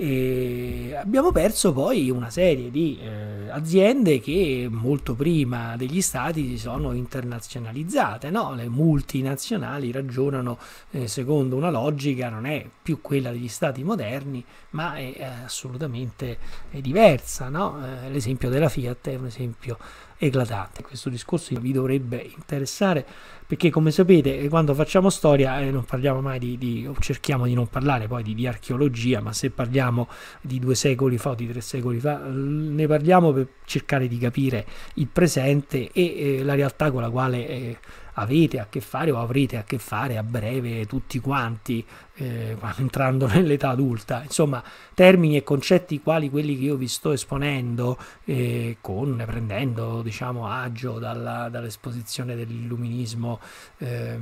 E abbiamo perso poi una serie di eh, aziende che molto prima degli stati si sono internazionalizzate, no? le multinazionali ragionano eh, secondo una logica non è più quella degli stati moderni ma è, è eh, assolutamente è diversa, no? eh, l'esempio della Fiat è un esempio eclatante. Questo discorso vi dovrebbe interessare perché come sapete eh, quando facciamo storia eh, non parliamo mai di, di cerchiamo di non parlare poi di, di, archeologia, ma se parliamo di due secoli fa o di tre secoli fa ne parliamo per cercare di capire il presente e eh, la realtà con la quale... Eh, avete a che fare o avrete a che fare a breve tutti quanti eh, entrando nell'età adulta. Insomma, termini e concetti quali quelli che io vi sto esponendo, eh, con, prendendo diciamo, agio dalla, dall'esposizione dell'illuminismo. Eh,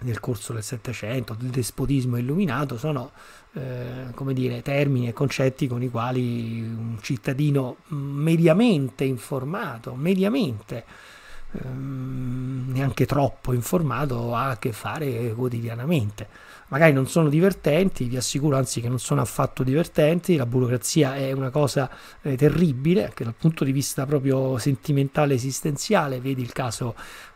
del corso del Settecento, del despotismo illuminato, sono eh, come dire, termini e concetti con i quali un cittadino mm, mediamente informato, mediamente Ehm, neanche troppo informato ha a che fare quotidianamente. Magari non sono divertenti, vi assicuro anzi che non sono affatto divertenti, la burocrazia è una cosa eh, terribile anche dal punto di vista proprio sentimentale esistenziale, vedi il caso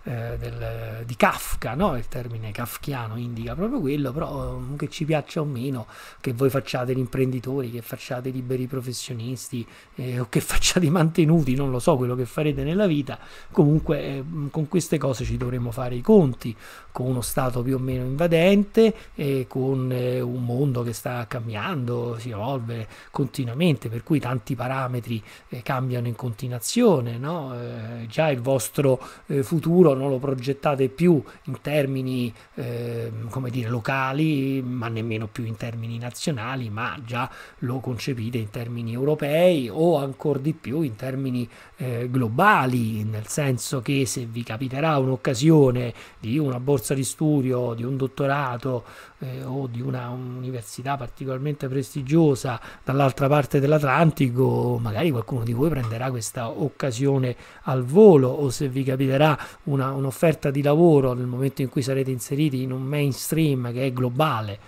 eh, del, di Kafka, no? il termine kafkiano indica proprio quello, però mm, che ci piaccia o meno, che voi facciate gli imprenditori, che facciate liberi professionisti eh, o che facciate i mantenuti, non lo so quello che farete nella vita, comunque eh, mm, con queste cose ci dovremmo fare i conti, con uno Stato più o meno invadente e con eh, un mondo che sta cambiando, si evolve continuamente, per cui tanti parametri eh, cambiano in continuazione, no? Eh, già il vostro eh, futuro non lo progettate più in termini ehm, come dire, locali, ma nemmeno più in termini nazionali, ma già lo concepite in termini europei o ancora di più in termini eh, globali, nel senso che se vi capiterà un'occasione di una borsa borsa di studio, di un dottorato eh, o di una università particolarmente prestigiosa dall'altra parte dell'Atlantico, magari qualcuno di voi prenderà questa occasione al volo o se vi capiterà una, un'offerta di lavoro nel momento in cui sarete inseriti in un mainstream che è globale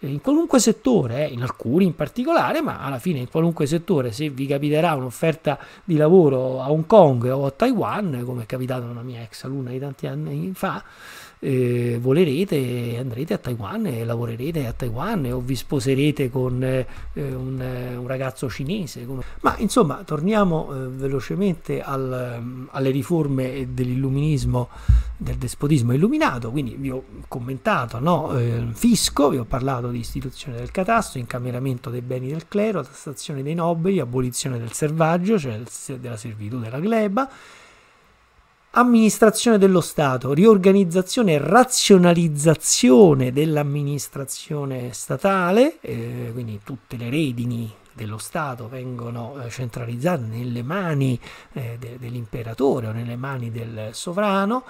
eh, in qualunque settore, eh, in alcuni in particolare, ma alla fine in qualunque settore, se vi capiterà un'offerta di lavoro a Hong Kong o a Taiwan, come è capitato a una mia ex alunna di tanti anni fa, eh, volerete andrete a Taiwan e lavorerete a Taiwan o vi sposerete con eh, un, eh, un, ragazzo cinese. Ma insomma, torniamo eh, velocemente al, mm, alle riforme dell'illuminismo, del despotismo illuminato. Quindi vi ho commentato no? Eh, fisco, vi ho parlato di istituzione del catasto, incameramento dei beni del clero, tassazione dei nobili, abolizione del servaggio, cioè della servitù della gleba amministrazione dello Stato, riorganizzazione e razionalizzazione dell'amministrazione statale, eh, quindi tutte le redini dello Stato vengono eh, centralizzate nelle mani eh, de dell'imperatore o nelle mani del sovrano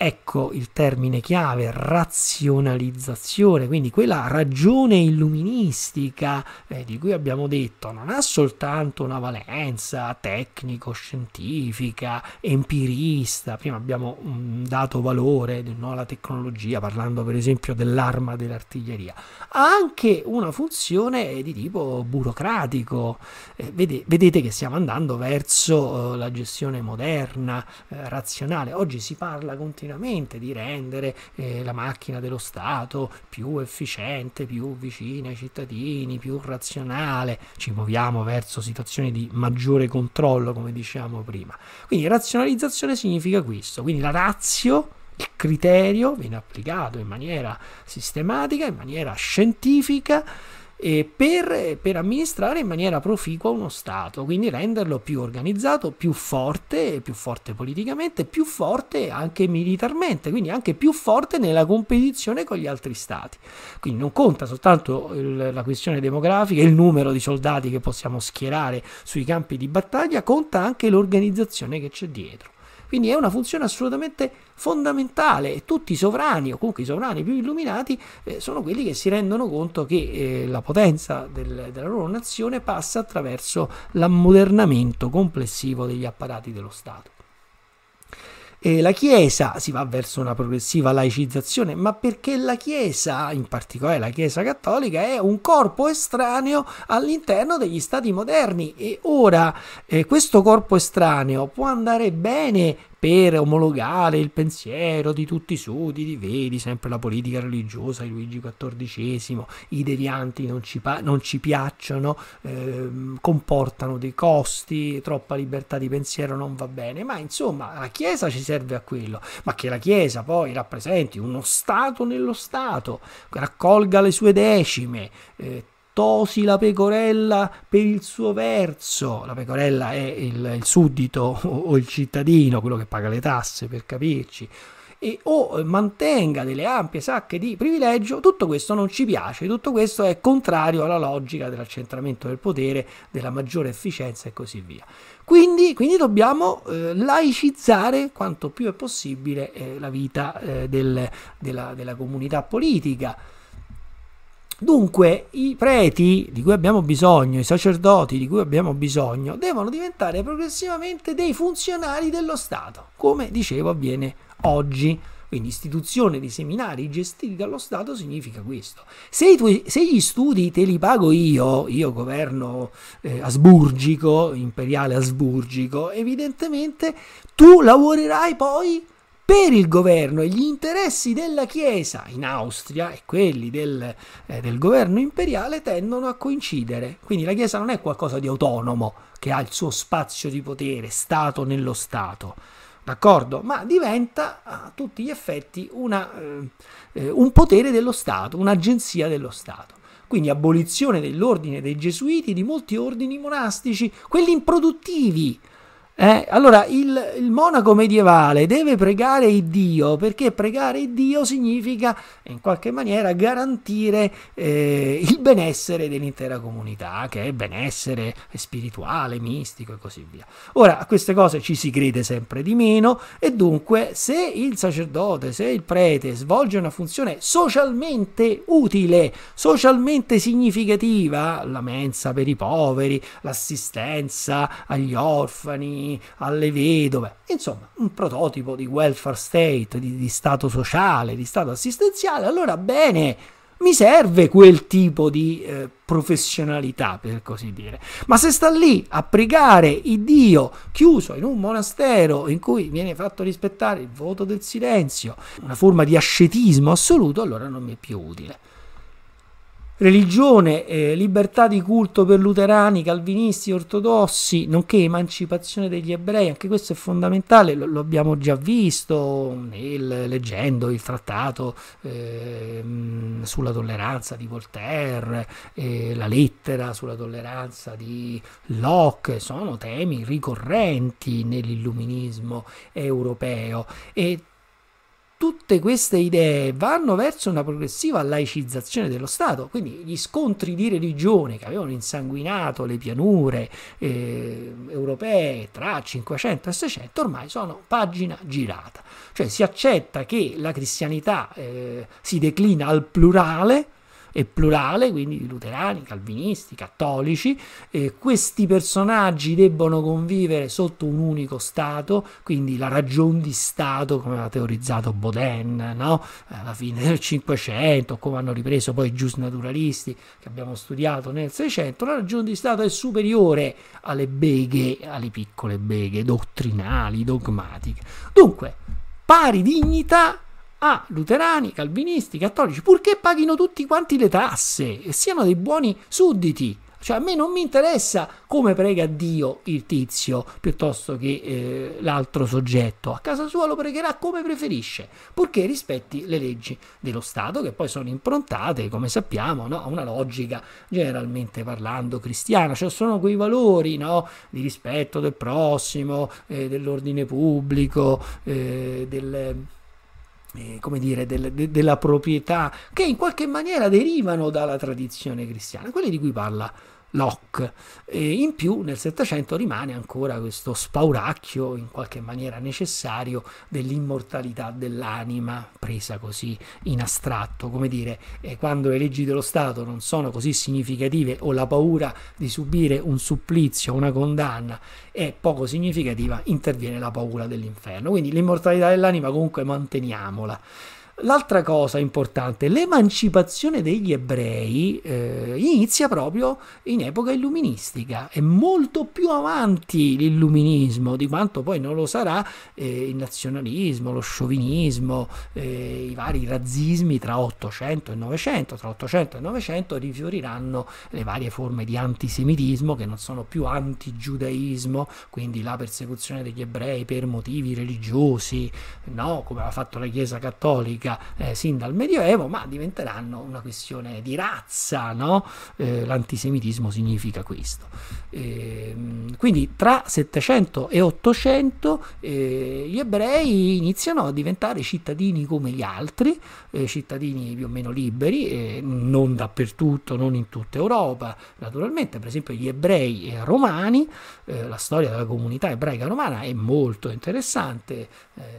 Ecco il termine chiave, razionalizzazione, quindi quella ragione illuministica eh, di cui abbiamo detto non ha soltanto una valenza tecnico-scientifica, empirista, prima abbiamo um, dato valore no, alla tecnologia parlando per esempio dell'arma dell'artiglieria, ha anche una funzione eh, di tipo burocratico, eh, vede, vedete che stiamo andando verso uh, la gestione moderna, eh, razionale, oggi si parla continuamente continuamente di rendere eh, la macchina dello Stato più efficiente, più vicina ai cittadini, più razionale. Ci muoviamo verso situazioni di maggiore controllo, come dicevamo prima. Quindi razionalizzazione significa questo, quindi la razio il criterio viene applicato in maniera sistematica, in maniera scientifica eh, per, per, amministrare in maniera proficua uno Stato, quindi renderlo più organizzato, più forte, più forte politicamente, più forte anche militarmente, quindi anche più forte nella competizione con gli altri Stati. Quindi non conta soltanto il, la questione demografica, il numero di soldati che possiamo schierare sui campi di battaglia, conta anche l'organizzazione che c'è dietro. Quindi è una funzione assolutamente fondamentale e tutti i sovrani, o comunque i sovrani più illuminati, eh, sono quelli che si rendono conto che eh, la potenza del, della loro nazione passa attraverso l'ammodernamento complessivo degli apparati dello Stato. Eh, la Chiesa si va verso una progressiva laicizzazione, ma perché la Chiesa, in particolare la Chiesa cattolica, è un corpo estraneo all'interno degli stati moderni e ora eh, questo corpo estraneo può andare bene per omologare il pensiero di tutti i sudditi, vedi sempre la politica religiosa di Luigi XIV, i devianti non ci, non ci piacciono, ehm, comportano dei costi, troppa libertà di pensiero non va bene, ma insomma la Chiesa ci serve a quello, ma che la Chiesa poi rappresenti uno Stato nello Stato, raccolga le sue decime, eh, tosi la pecorella per il suo verso. La pecorella è il, il suddito o, o il cittadino, quello che paga le tasse, per capirci e o mantenga delle ampie sacche di privilegio, tutto questo non ci piace, tutto questo è contrario alla logica dell'accentramento del potere, della maggiore efficienza e così via. Quindi, quindi dobbiamo eh, laicizzare quanto più è possibile eh, la vita eh, del, della, della comunità politica. Dunque i preti di cui abbiamo bisogno, i sacerdoti di cui abbiamo bisogno, devono diventare progressivamente dei funzionari dello Stato, come dicevo avviene oggi. Quindi istituzione di seminari gestiti dallo Stato significa questo. Se, tuoi, se gli studi te li pago io, io governo eh, asburgico, imperiale asburgico, evidentemente tu lavorerai poi per il governo e gli interessi della Chiesa in Austria e quelli del, eh, del governo imperiale tendono a coincidere. Quindi la Chiesa non è qualcosa di autonomo che ha il suo spazio di potere, Stato nello Stato d'accordo? Ma diventa a tutti gli effetti una, eh, eh un potere dello Stato, un'agenzia dello Stato. Quindi abolizione dell'ordine dei gesuiti, di molti ordini monastici, quelli improduttivi, eh, allora, il, il, monaco medievale deve pregare il Dio perché pregare il Dio significa in qualche maniera garantire eh, il benessere dell'intera comunità, che è benessere spirituale, mistico e così via. Ora, a queste cose ci si crede sempre di meno e dunque se il sacerdote, se il prete svolge una funzione socialmente utile, socialmente significativa, la mensa per i poveri, l'assistenza agli orfani, alle vedove, insomma un prototipo di welfare state, di, di stato sociale, di stato assistenziale, allora bene, mi serve quel tipo di eh, professionalità, per così dire. Ma se sta lì a pregare il Dio chiuso in un monastero in cui viene fatto rispettare il voto del silenzio, una forma di ascetismo assoluto, allora non mi è più utile religione, eh, libertà di culto per luterani, calvinisti, ortodossi, nonché emancipazione degli ebrei, anche questo è fondamentale, lo, lo abbiamo già visto nel, leggendo il trattato eh, sulla tolleranza di Voltaire, eh, la lettera sulla tolleranza di Locke, sono temi ricorrenti nell'illuminismo europeo e tutte queste idee vanno verso una progressiva laicizzazione dello Stato, quindi gli scontri di religione che avevano insanguinato le pianure eh, europee tra 500 e 600 ormai sono pagina girata, cioè si accetta che la cristianità eh, si declina al plurale, e plurale, quindi luterani, calvinisti, cattolici. Eh, questi personaggi debbono convivere sotto un unico Stato, quindi la ragion di Stato, come ha teorizzato Baudin no? alla fine del Cinquecento, come hanno ripreso poi i giusnaturalisti che abbiamo studiato nel Seicento, la ragion di Stato è superiore alle beghe, alle piccole beghe dottrinali, dogmatiche. Dunque, pari dignità a luterani, calvinisti, cattolici, purché paghino tutti quanti le tasse e siano dei buoni sudditi. Cioè a me non mi interessa come prega Dio il tizio piuttosto che eh, l'altro soggetto, a casa sua lo pregherà come preferisce, purché rispetti le leggi dello Stato che poi sono improntate, come sappiamo, no? a una logica generalmente parlando cristiana, cioè sono quei valori no? di rispetto del prossimo, eh, dell'ordine pubblico, eh, del eh, come dire, del, de, della proprietà, che in qualche maniera derivano dalla tradizione cristiana, quelle di cui parla Locke. E in più nel Settecento rimane ancora questo spauracchio in qualche maniera necessario dell'immortalità dell'anima, presa così in astratto, come dire, eh, quando le leggi dello Stato non sono così significative o la paura di subire un supplizio, una condanna è poco significativa, interviene la paura dell'inferno. Quindi l'immortalità dell'anima comunque manteniamola. L'altra cosa importante, l'emancipazione degli ebrei eh, inizia proprio in epoca illuministica, è molto più avanti l'illuminismo di quanto poi non lo sarà eh, il nazionalismo, lo sciovinismo, eh, i vari razzismi tra 800 e 900, tra 800 e 900 rifioriranno le varie forme di antisemitismo che non sono più antigiudaismo, quindi la persecuzione degli ebrei per motivi religiosi, no? come ha fatto la Chiesa cattolica politica eh, sin dal Medioevo, ma diventeranno una questione di razza, no? eh, l'antisemitismo significa questo. Eh, quindi tra 700 e 800 eh, gli ebrei iniziano a diventare cittadini come gli altri, eh, cittadini più o meno liberi, eh, non dappertutto, non in tutta Europa, naturalmente, per esempio gli ebrei romani, la storia della comunità ebraica romana è molto interessante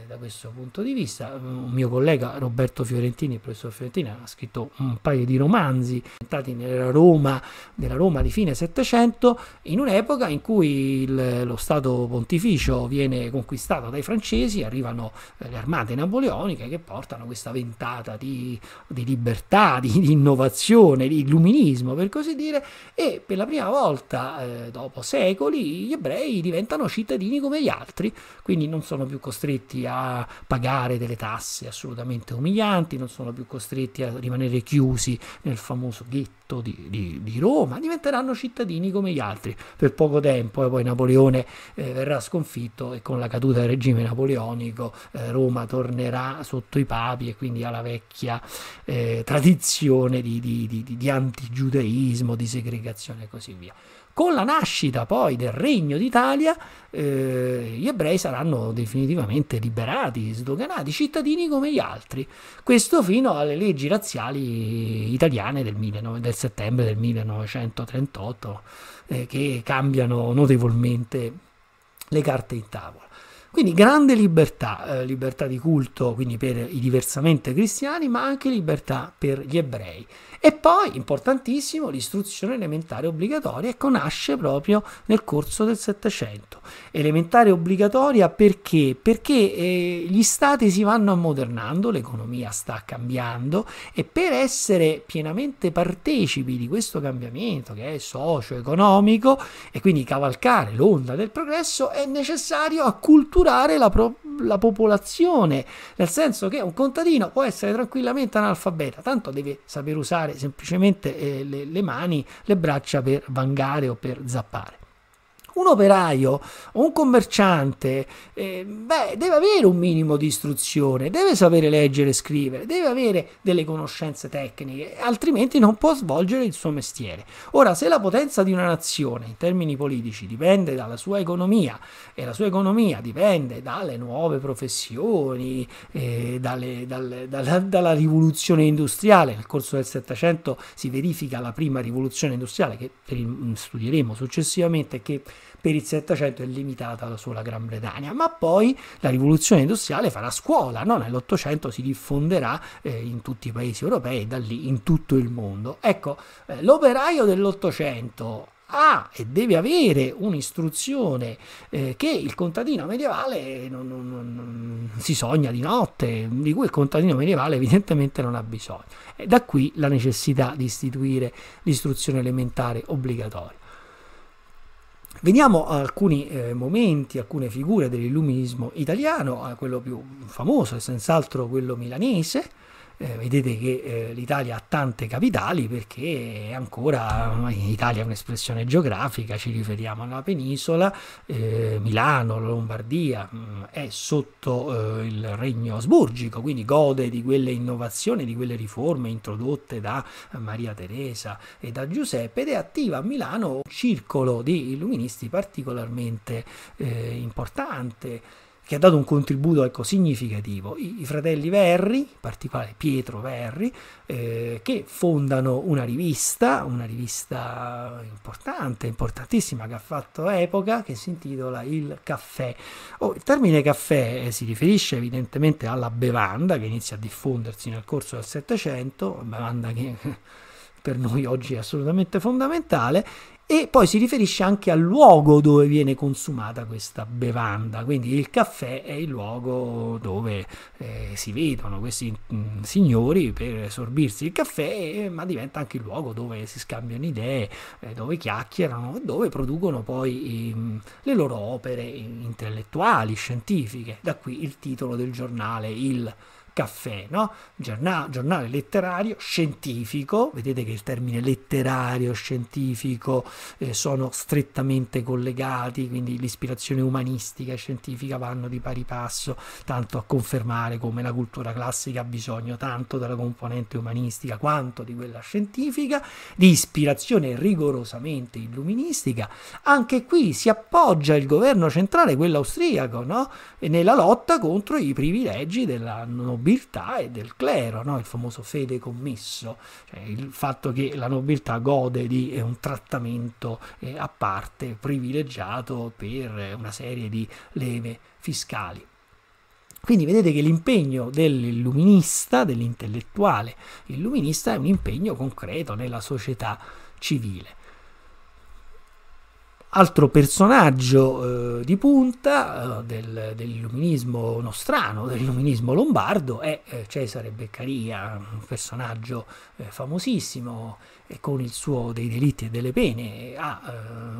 da questo punto di vista, un mio collega Roberto Fiorentini, il professor Fiorentini, ha scritto un paio di romanzi inventati nella Roma, nella Roma di fine Settecento, in un'epoca in cui il, lo Stato pontificio viene conquistato dai francesi, arrivano eh, le armate napoleoniche che portano questa ventata di, di libertà, di, di, innovazione, di illuminismo, per così dire, e per la prima volta eh, dopo secoli gli ebrei diventano cittadini come gli altri, quindi non sono più costretti a pagare delle tasse assolutamente volte umilianti, non sono più costretti a rimanere chiusi nel famoso ghetto di, di, di Roma, diventeranno cittadini come gli altri per poco tempo e eh, poi Napoleone eh, verrà sconfitto e con la caduta del regime napoleonico eh, Roma tornerà sotto i papi e quindi alla vecchia eh, tradizione di, di antigiudaismo, di segregazione e così via. Con la nascita poi del Regno d'Italia, eh, gli ebrei saranno definitivamente liberati, sdoganati, cittadini come gli altri. Questo fino alle leggi razziali italiane del, 19, del settembre del 1938, eh, che cambiano notevolmente le carte in tavola. Quindi grande libertà, eh, libertà di culto quindi per i diversamente cristiani, ma anche libertà per gli ebrei. E poi, importantissimo, l'istruzione elementare obbligatoria, ecco, nasce proprio nel corso del Settecento. Elementare obbligatoria perché? Perché eh, gli stati si vanno ammodernando, l'economia sta cambiando e per essere pienamente partecipi di questo cambiamento che è socio-economico e quindi cavalcare l'onda del progresso è necessario acculturare strutturare la, pro- la popolazione, nel senso che un contadino può essere tranquillamente analfabeta, tanto deve saper usare semplicemente eh, le, le mani, le braccia per vangare o per zappare un operaio un commerciante eh, beh, deve avere un minimo di istruzione, deve sapere leggere e scrivere, deve avere delle conoscenze tecniche, altrimenti non può svolgere il suo mestiere. Ora, se la potenza di una nazione in termini politici dipende dalla sua economia e la sua economia dipende dalle nuove professioni, eh, dalle, dalle, dalla, dalla rivoluzione industriale, nel corso del Settecento si verifica la prima rivoluzione industriale che studieremo successivamente, che per il 700 è limitata alla sola Gran Bretagna, ma poi la rivoluzione industriale farà scuola, no? nell'Ottocento si diffonderà eh, in tutti i paesi europei e da lì in tutto il mondo. Ecco, eh, l'operaio dell'Ottocento ha e deve avere un'istruzione eh, che il contadino medievale non, non, non, si sogna di notte, di cui il contadino medievale evidentemente non ha bisogno. E da qui la necessità di istituire l'istruzione elementare obbligatoria. Veniamo a alcuni eh, momenti, alcune figure dell'illuminismo italiano, quello più famoso è senz'altro quello milanese, eh, vedete che eh, l'Italia ha tante capitali perché è ancora Italia è un'espressione geografica, ci riferiamo alla penisola, eh, Milano, la Lombardia mh, mm, è sotto eh, il regno asburgico, quindi gode di quelle innovazioni, di quelle riforme introdotte da eh, Maria Teresa e da Giuseppe ed è attiva a Milano un circolo di illuministi particolarmente importante che ha dato un contributo ecco, significativo, i, i, fratelli Verri, in particolare Pietro Verri, eh, che fondano una rivista, una rivista importante, importantissima, che ha fatto epoca, che si intitola Il Caffè. Oh, il termine caffè eh, si riferisce evidentemente alla bevanda che inizia a diffondersi nel corso del Settecento, bevanda che per noi oggi è assolutamente fondamentale e poi si riferisce anche al luogo dove viene consumata questa bevanda, quindi il caffè è il luogo dove eh, si vedono questi mh, mm, signori per sorbirsi il caffè, eh, ma diventa anche il luogo dove si scambiano idee, eh, dove chiacchierano, dove producono poi mh, ehm, le loro opere intellettuali, scientifiche. Da qui il titolo del giornale Il Caffè, no? Giornale, giornale, letterario, scientifico, vedete che il termine letterario, scientifico eh, sono strettamente collegati, quindi l'ispirazione umanistica e scientifica vanno di pari passo, tanto a confermare come la cultura classica ha bisogno tanto della componente umanistica quanto di quella scientifica, di ispirazione rigorosamente illuministica, anche qui si appoggia il governo centrale, quello austriaco, no? E nella lotta contro i privilegi della nobiltà nobiltà e del clero, no? il famoso fede commisso, cioè il fatto che la nobiltà gode di eh, un trattamento eh, a parte privilegiato per una serie di leve fiscali. Quindi vedete che l'impegno dell'illuminista, dell'intellettuale illuminista, è un impegno concreto nella società civile altro personaggio eh, di punta eh, del, dell'illuminismo nostrano, dell'illuminismo lombardo, è eh, Cesare Beccaria, un personaggio eh, famosissimo e con il suo dei delitti e delle pene ha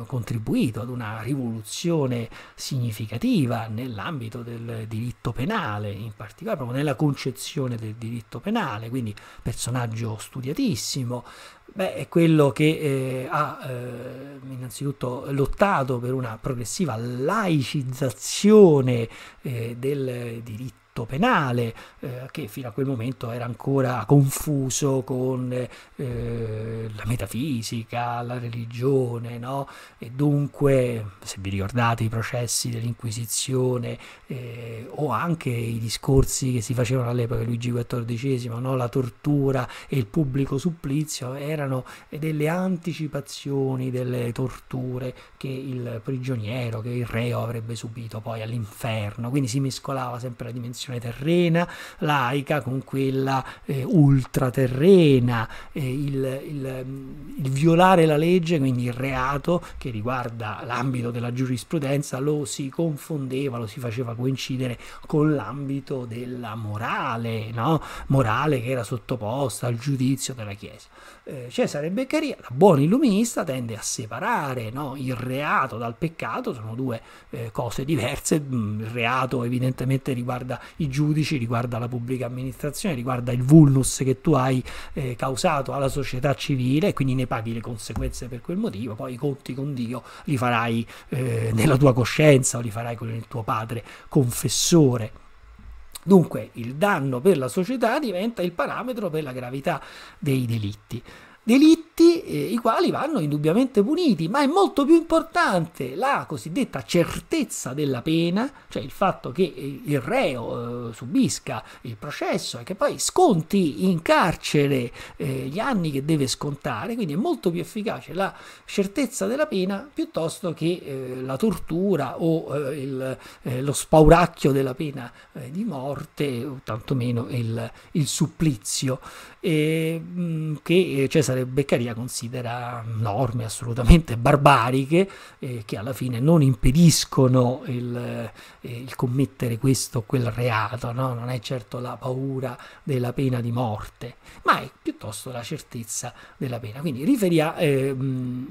eh, contribuito ad una rivoluzione significativa nell'ambito del diritto penale, in particolare proprio nella concezione del diritto penale, quindi personaggio studiatissimo, Beh, è quello che eh, ha eh, innanzitutto lottato per una progressiva laicizzazione eh, del diritto diritto penale, eh, che fino a quel momento era ancora confuso con eh, la metafisica, la religione, no? e dunque, se vi ricordate i processi dell'Inquisizione eh, o anche i discorsi che si facevano all'epoca di Luigi XIV, no? la tortura e il pubblico supplizio erano delle anticipazioni delle torture che il prigioniero, che il reo avrebbe subito poi all'inferno, quindi si mescolava sempre la dimensione tradizione terrena laica con quella eh, ultraterrena, eh, il, il, il violare la legge, quindi il reato che riguarda l'ambito della giurisprudenza, lo si confondeva, lo si faceva coincidere con l'ambito della morale, no? morale che era sottoposta al giudizio della Chiesa. Eh, Cesare Beccaria, da buon illuminista, tende a separare no, il reato dal peccato, sono due eh, cose diverse, mm, il reato evidentemente riguarda i giudici, riguarda la pubblica amministrazione, riguarda il vulnus che tu hai eh, causato alla società civile, e quindi ne paghi le conseguenze per quel motivo, poi i conti con Dio li farai eh, nella tua coscienza o li farai con il tuo padre confessore. Dunque il danno per la società diventa il parametro per la gravità dei delitti delitti eh, i quali vanno indubbiamente puniti, ma è molto più importante la cosiddetta certezza della pena, cioè il fatto che eh, il reo eh, subisca il processo e che poi sconti in carcere eh, gli anni che deve scontare, quindi è molto più efficace la certezza della pena piuttosto che eh, la tortura o eh, il, lo spauracchio della pena di morte o tantomeno il, il supplizio mm, che c'è cioè, Cesare Beccaria considera norme assolutamente barbariche eh, che alla fine non impediscono il, eh, il commettere questo o quel reato, no? non è certo la paura della pena di morte, ma è piuttosto la certezza della pena. Quindi riferia, eh,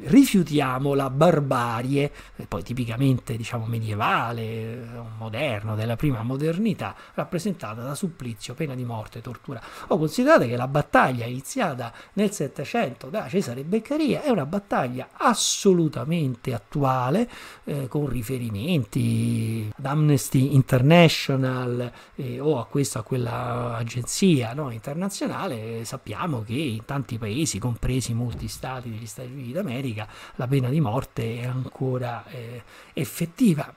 rifiutiamo la barbarie, eh, poi tipicamente diciamo medievale, eh, moderno, della prima modernità, rappresentata da supplizio, pena di morte, tortura. O considerate che la battaglia iniziata nel 700 400 da Cesare Beccaria è una battaglia assolutamente attuale eh, con riferimenti ad Amnesty International eh, o a questa o a quella agenzia no, internazionale. Sappiamo che in tanti paesi, compresi molti stati degli Stati Uniti d'America, la pena di morte è ancora eh, effettiva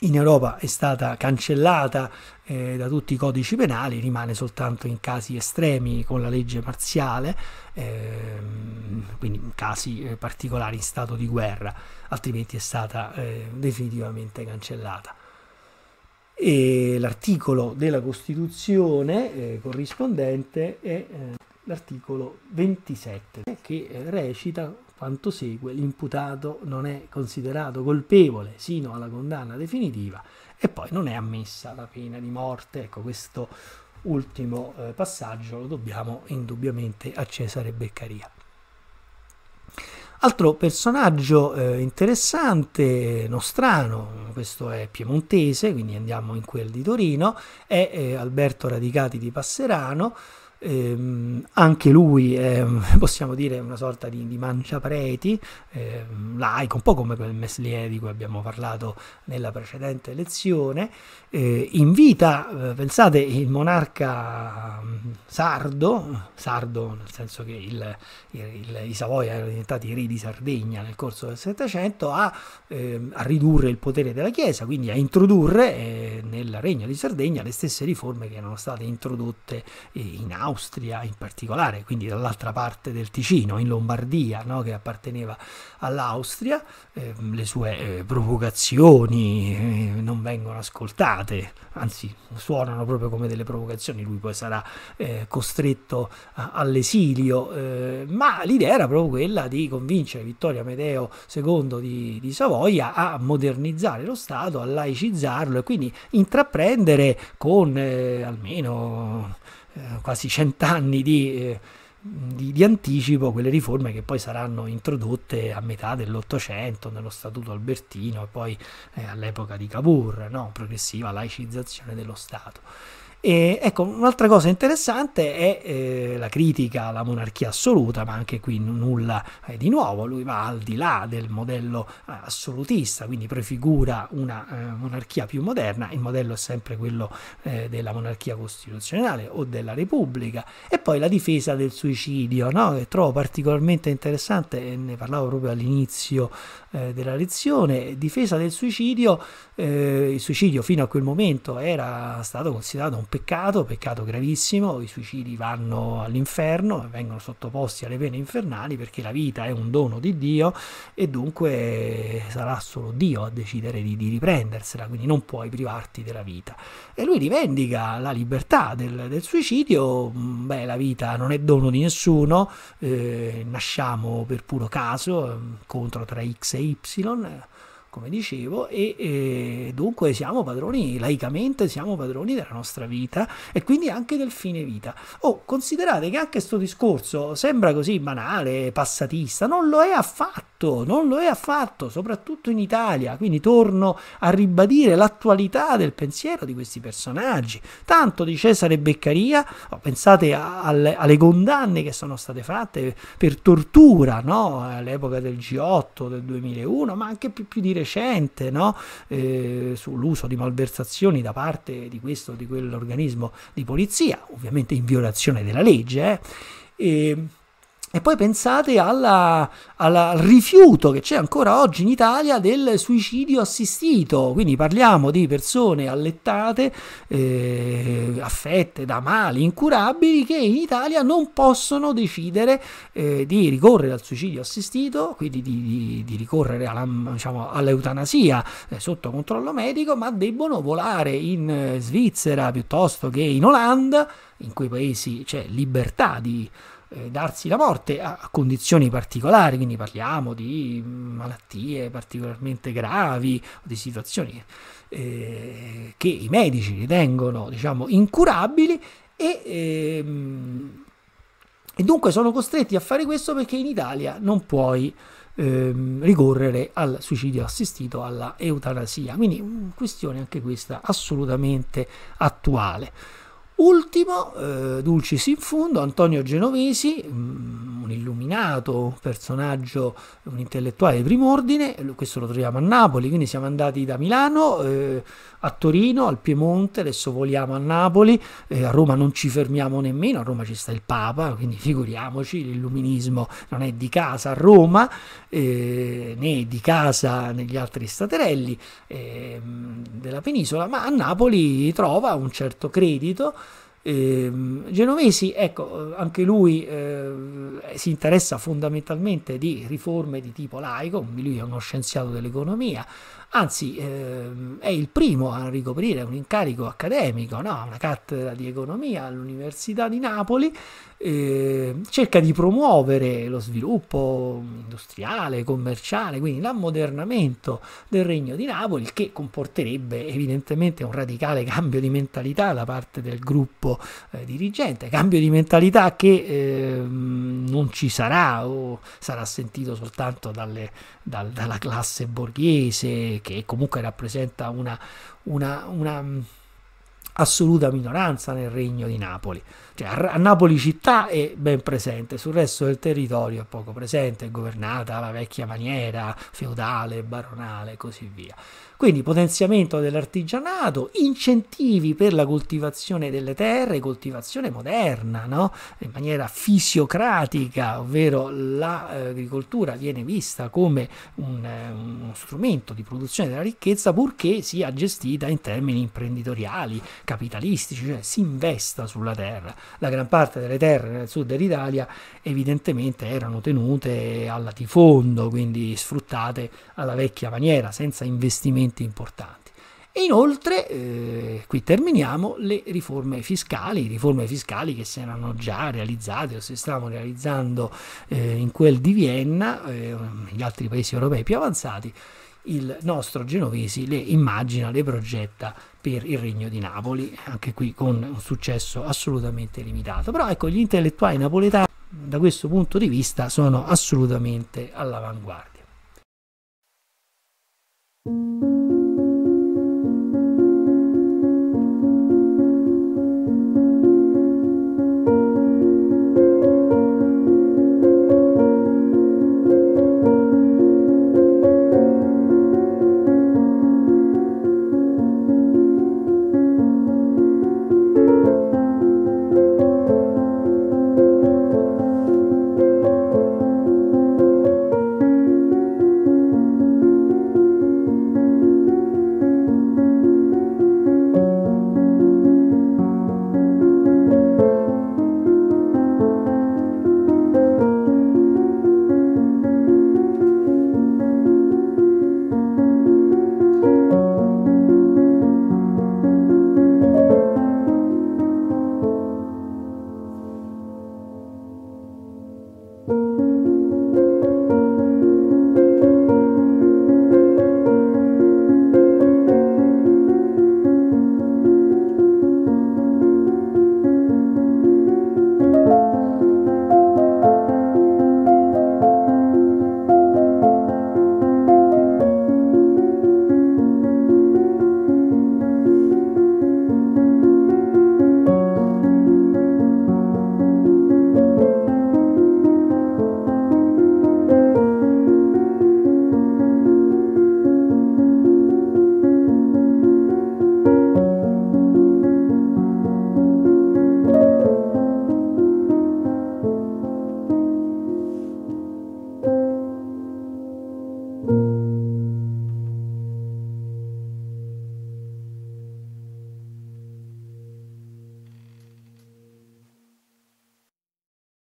in Europa è stata cancellata eh, da tutti i codici penali, rimane soltanto in casi estremi con la legge marziale, ehm, quindi in casi eh, particolari in stato di guerra, altrimenti è stata eh, definitivamente cancellata. E l'articolo della Costituzione eh, corrispondente è eh, l'articolo 27 che eh, recita quanto segue, l'imputato non è considerato colpevole sino alla condanna definitiva e poi non è ammessa la pena di morte. Ecco, questo ultimo eh, passaggio lo dobbiamo indubbiamente a Cesare Beccaria. Altro personaggio eh, interessante, nostrano, questo è piemontese, quindi andiamo in quel di Torino, è eh, Alberto Radicati di Passerano, eh, anche lui è, possiamo dire, una sorta di, di manciapreti, eh, laico, un po' come quel Meslier di cui abbiamo parlato nella precedente lezione. Eh, invita, eh, pensate, il monarca mm, sardo, sardo nel senso che il, il, il, i Savoia erano diventati re di Sardegna nel corso del Settecento, a, ehm, a, ridurre il potere della Chiesa, quindi a introdurre eh, nel regno di Sardegna le stesse riforme che erano state introdotte eh, in Austria Austria in particolare, quindi dall'altra parte del Ticino, in Lombardia, no? che apparteneva all'Austria, eh, le sue eh, provocazioni eh, non vengono ascoltate, anzi suonano proprio come delle provocazioni, lui poi sarà eh, costretto a, all'esilio, eh, ma l'idea era proprio quella di convincere Vittorio Amedeo II di, di Savoia a modernizzare lo Stato, a laicizzarlo e quindi intraprendere con eh, almeno eh, quasi cent'anni di, eh, di, di, anticipo quelle riforme che poi saranno introdotte a metà dell'Ottocento, nello Statuto Albertino e poi eh, all'epoca di Cavour, no? progressiva laicizzazione dello Stato. E, ecco, un'altra cosa interessante è eh, la critica alla monarchia assoluta, ma anche qui nulla è eh, di nuovo, lui va al di là del modello eh, assolutista, quindi prefigura una eh, monarchia più moderna, il modello è sempre quello eh, della monarchia costituzionale o della repubblica, e poi la difesa del suicidio, no? che trovo particolarmente interessante, e ne parlavo proprio all'inizio eh, della lezione, difesa del suicidio, eh, il suicidio fino a quel momento era stato considerato un peccato, peccato gravissimo, i suicidi vanno all'inferno, vengono sottoposti alle pene infernali perché la vita è un dono di Dio e dunque eh, sarà solo Dio a decidere di, di riprendersela, quindi non puoi privarti della vita. E lui rivendica la libertà del, del suicidio, mm, beh la vita non è dono di nessuno, eh, nasciamo per puro caso, mm, contro tra X e Y, come dicevo, e, e, dunque siamo padroni, laicamente siamo padroni della nostra vita e quindi anche del fine vita. Oh, considerate che anche questo discorso sembra così banale, passatista, non lo è affatto affatto, non lo è affatto, soprattutto in Italia. Quindi torno a ribadire l'attualità del pensiero di questi personaggi. Tanto di Cesare Beccaria, oh, pensate alle, alle, condanne che sono state fatte per tortura no? all'epoca del G8 del 2001, ma anche più, più di recente no? eh, sull'uso di malversazioni da parte di questo o di quell'organismo di polizia, ovviamente in violazione della legge. Eh? E, ehm, e poi pensate alla, al rifiuto che c'è ancora oggi in Italia del suicidio assistito, quindi parliamo di persone allettate, eh, affette da mali incurabili che in Italia non possono decidere eh, di ricorrere al suicidio assistito, quindi di, di, di ricorrere alla, diciamo, all'eutanasia eh, sotto controllo medico, ma debbono volare in eh, Svizzera piuttosto che in Olanda, in quei paesi c'è libertà di eh, darsi la morte a, condizioni particolari, quindi parliamo di mm, malattie particolarmente gravi, di situazioni eh, che i medici ritengono diciamo, incurabili e, ehm, e, dunque sono costretti a fare questo perché in Italia non puoi ehm, ricorrere al suicidio assistito, alla eutanasia, quindi mm, questione anche questa assolutamente attuale. Ultimo, eh, Dulcis in fondo, Antonio Genovesi, mm, un illuminato personaggio, un intellettuale di primo ordine, questo lo troviamo a Napoli, quindi siamo andati da Milano, eh, a Torino, al Piemonte, adesso voliamo a Napoli, eh, a Roma non ci fermiamo nemmeno, a Roma ci sta il Papa, quindi figuriamoci, l'illuminismo non è di casa a Roma, eh, né di casa negli altri staterelli eh, della penisola, ma a Napoli trova un certo credito. Eh, Genovesi, ecco, eh, anche lui eh, si interessa fondamentalmente di riforme di tipo laico, lui è uno scienziato dell'economia, anzi ehm, è il primo a ricoprire un incarico accademico, no? una cattedra di economia all'Università di Napoli, cerca di promuovere lo sviluppo industriale, commerciale, quindi l'ammodernamento del Regno di Napoli, che comporterebbe evidentemente un radicale cambio di mentalità da parte del gruppo eh, dirigente, cambio di mentalità che eh, non ci sarà o sarà sentito soltanto dalle, dal, dalla classe borghese, che comunque rappresenta una, una, una assoluta minoranza nel regno di Napoli. Cioè, a Napoli città è ben presente, sul resto del territorio è poco presente, è governata alla vecchia maniera, feudale, baronale e così via. Quindi potenziamento dell'artigianato, incentivi per la coltivazione delle terre, coltivazione moderna, no? in maniera fisiocratica, ovvero l'agricoltura viene vista come un, uno strumento di produzione della ricchezza purché sia gestita in termini imprenditoriali, capitalistici, cioè si investa sulla terra. La gran parte delle terre nel sud dell'Italia evidentemente erano tenute alla tifondo, quindi sfruttate alla vecchia maniera, senza investimenti elementi importanti. E inoltre, eh, qui terminiamo, le riforme fiscali, riforme fiscali che si erano già realizzate o si stavano realizzando eh, in quel di Vienna, eh, altri paesi europei più avanzati, il nostro Genovesi le immagina, le progetta per il Regno di Napoli, anche qui con un successo assolutamente limitato. Però ecco, gli intellettuali napoletani da questo punto di vista sono assolutamente all'avanguardia.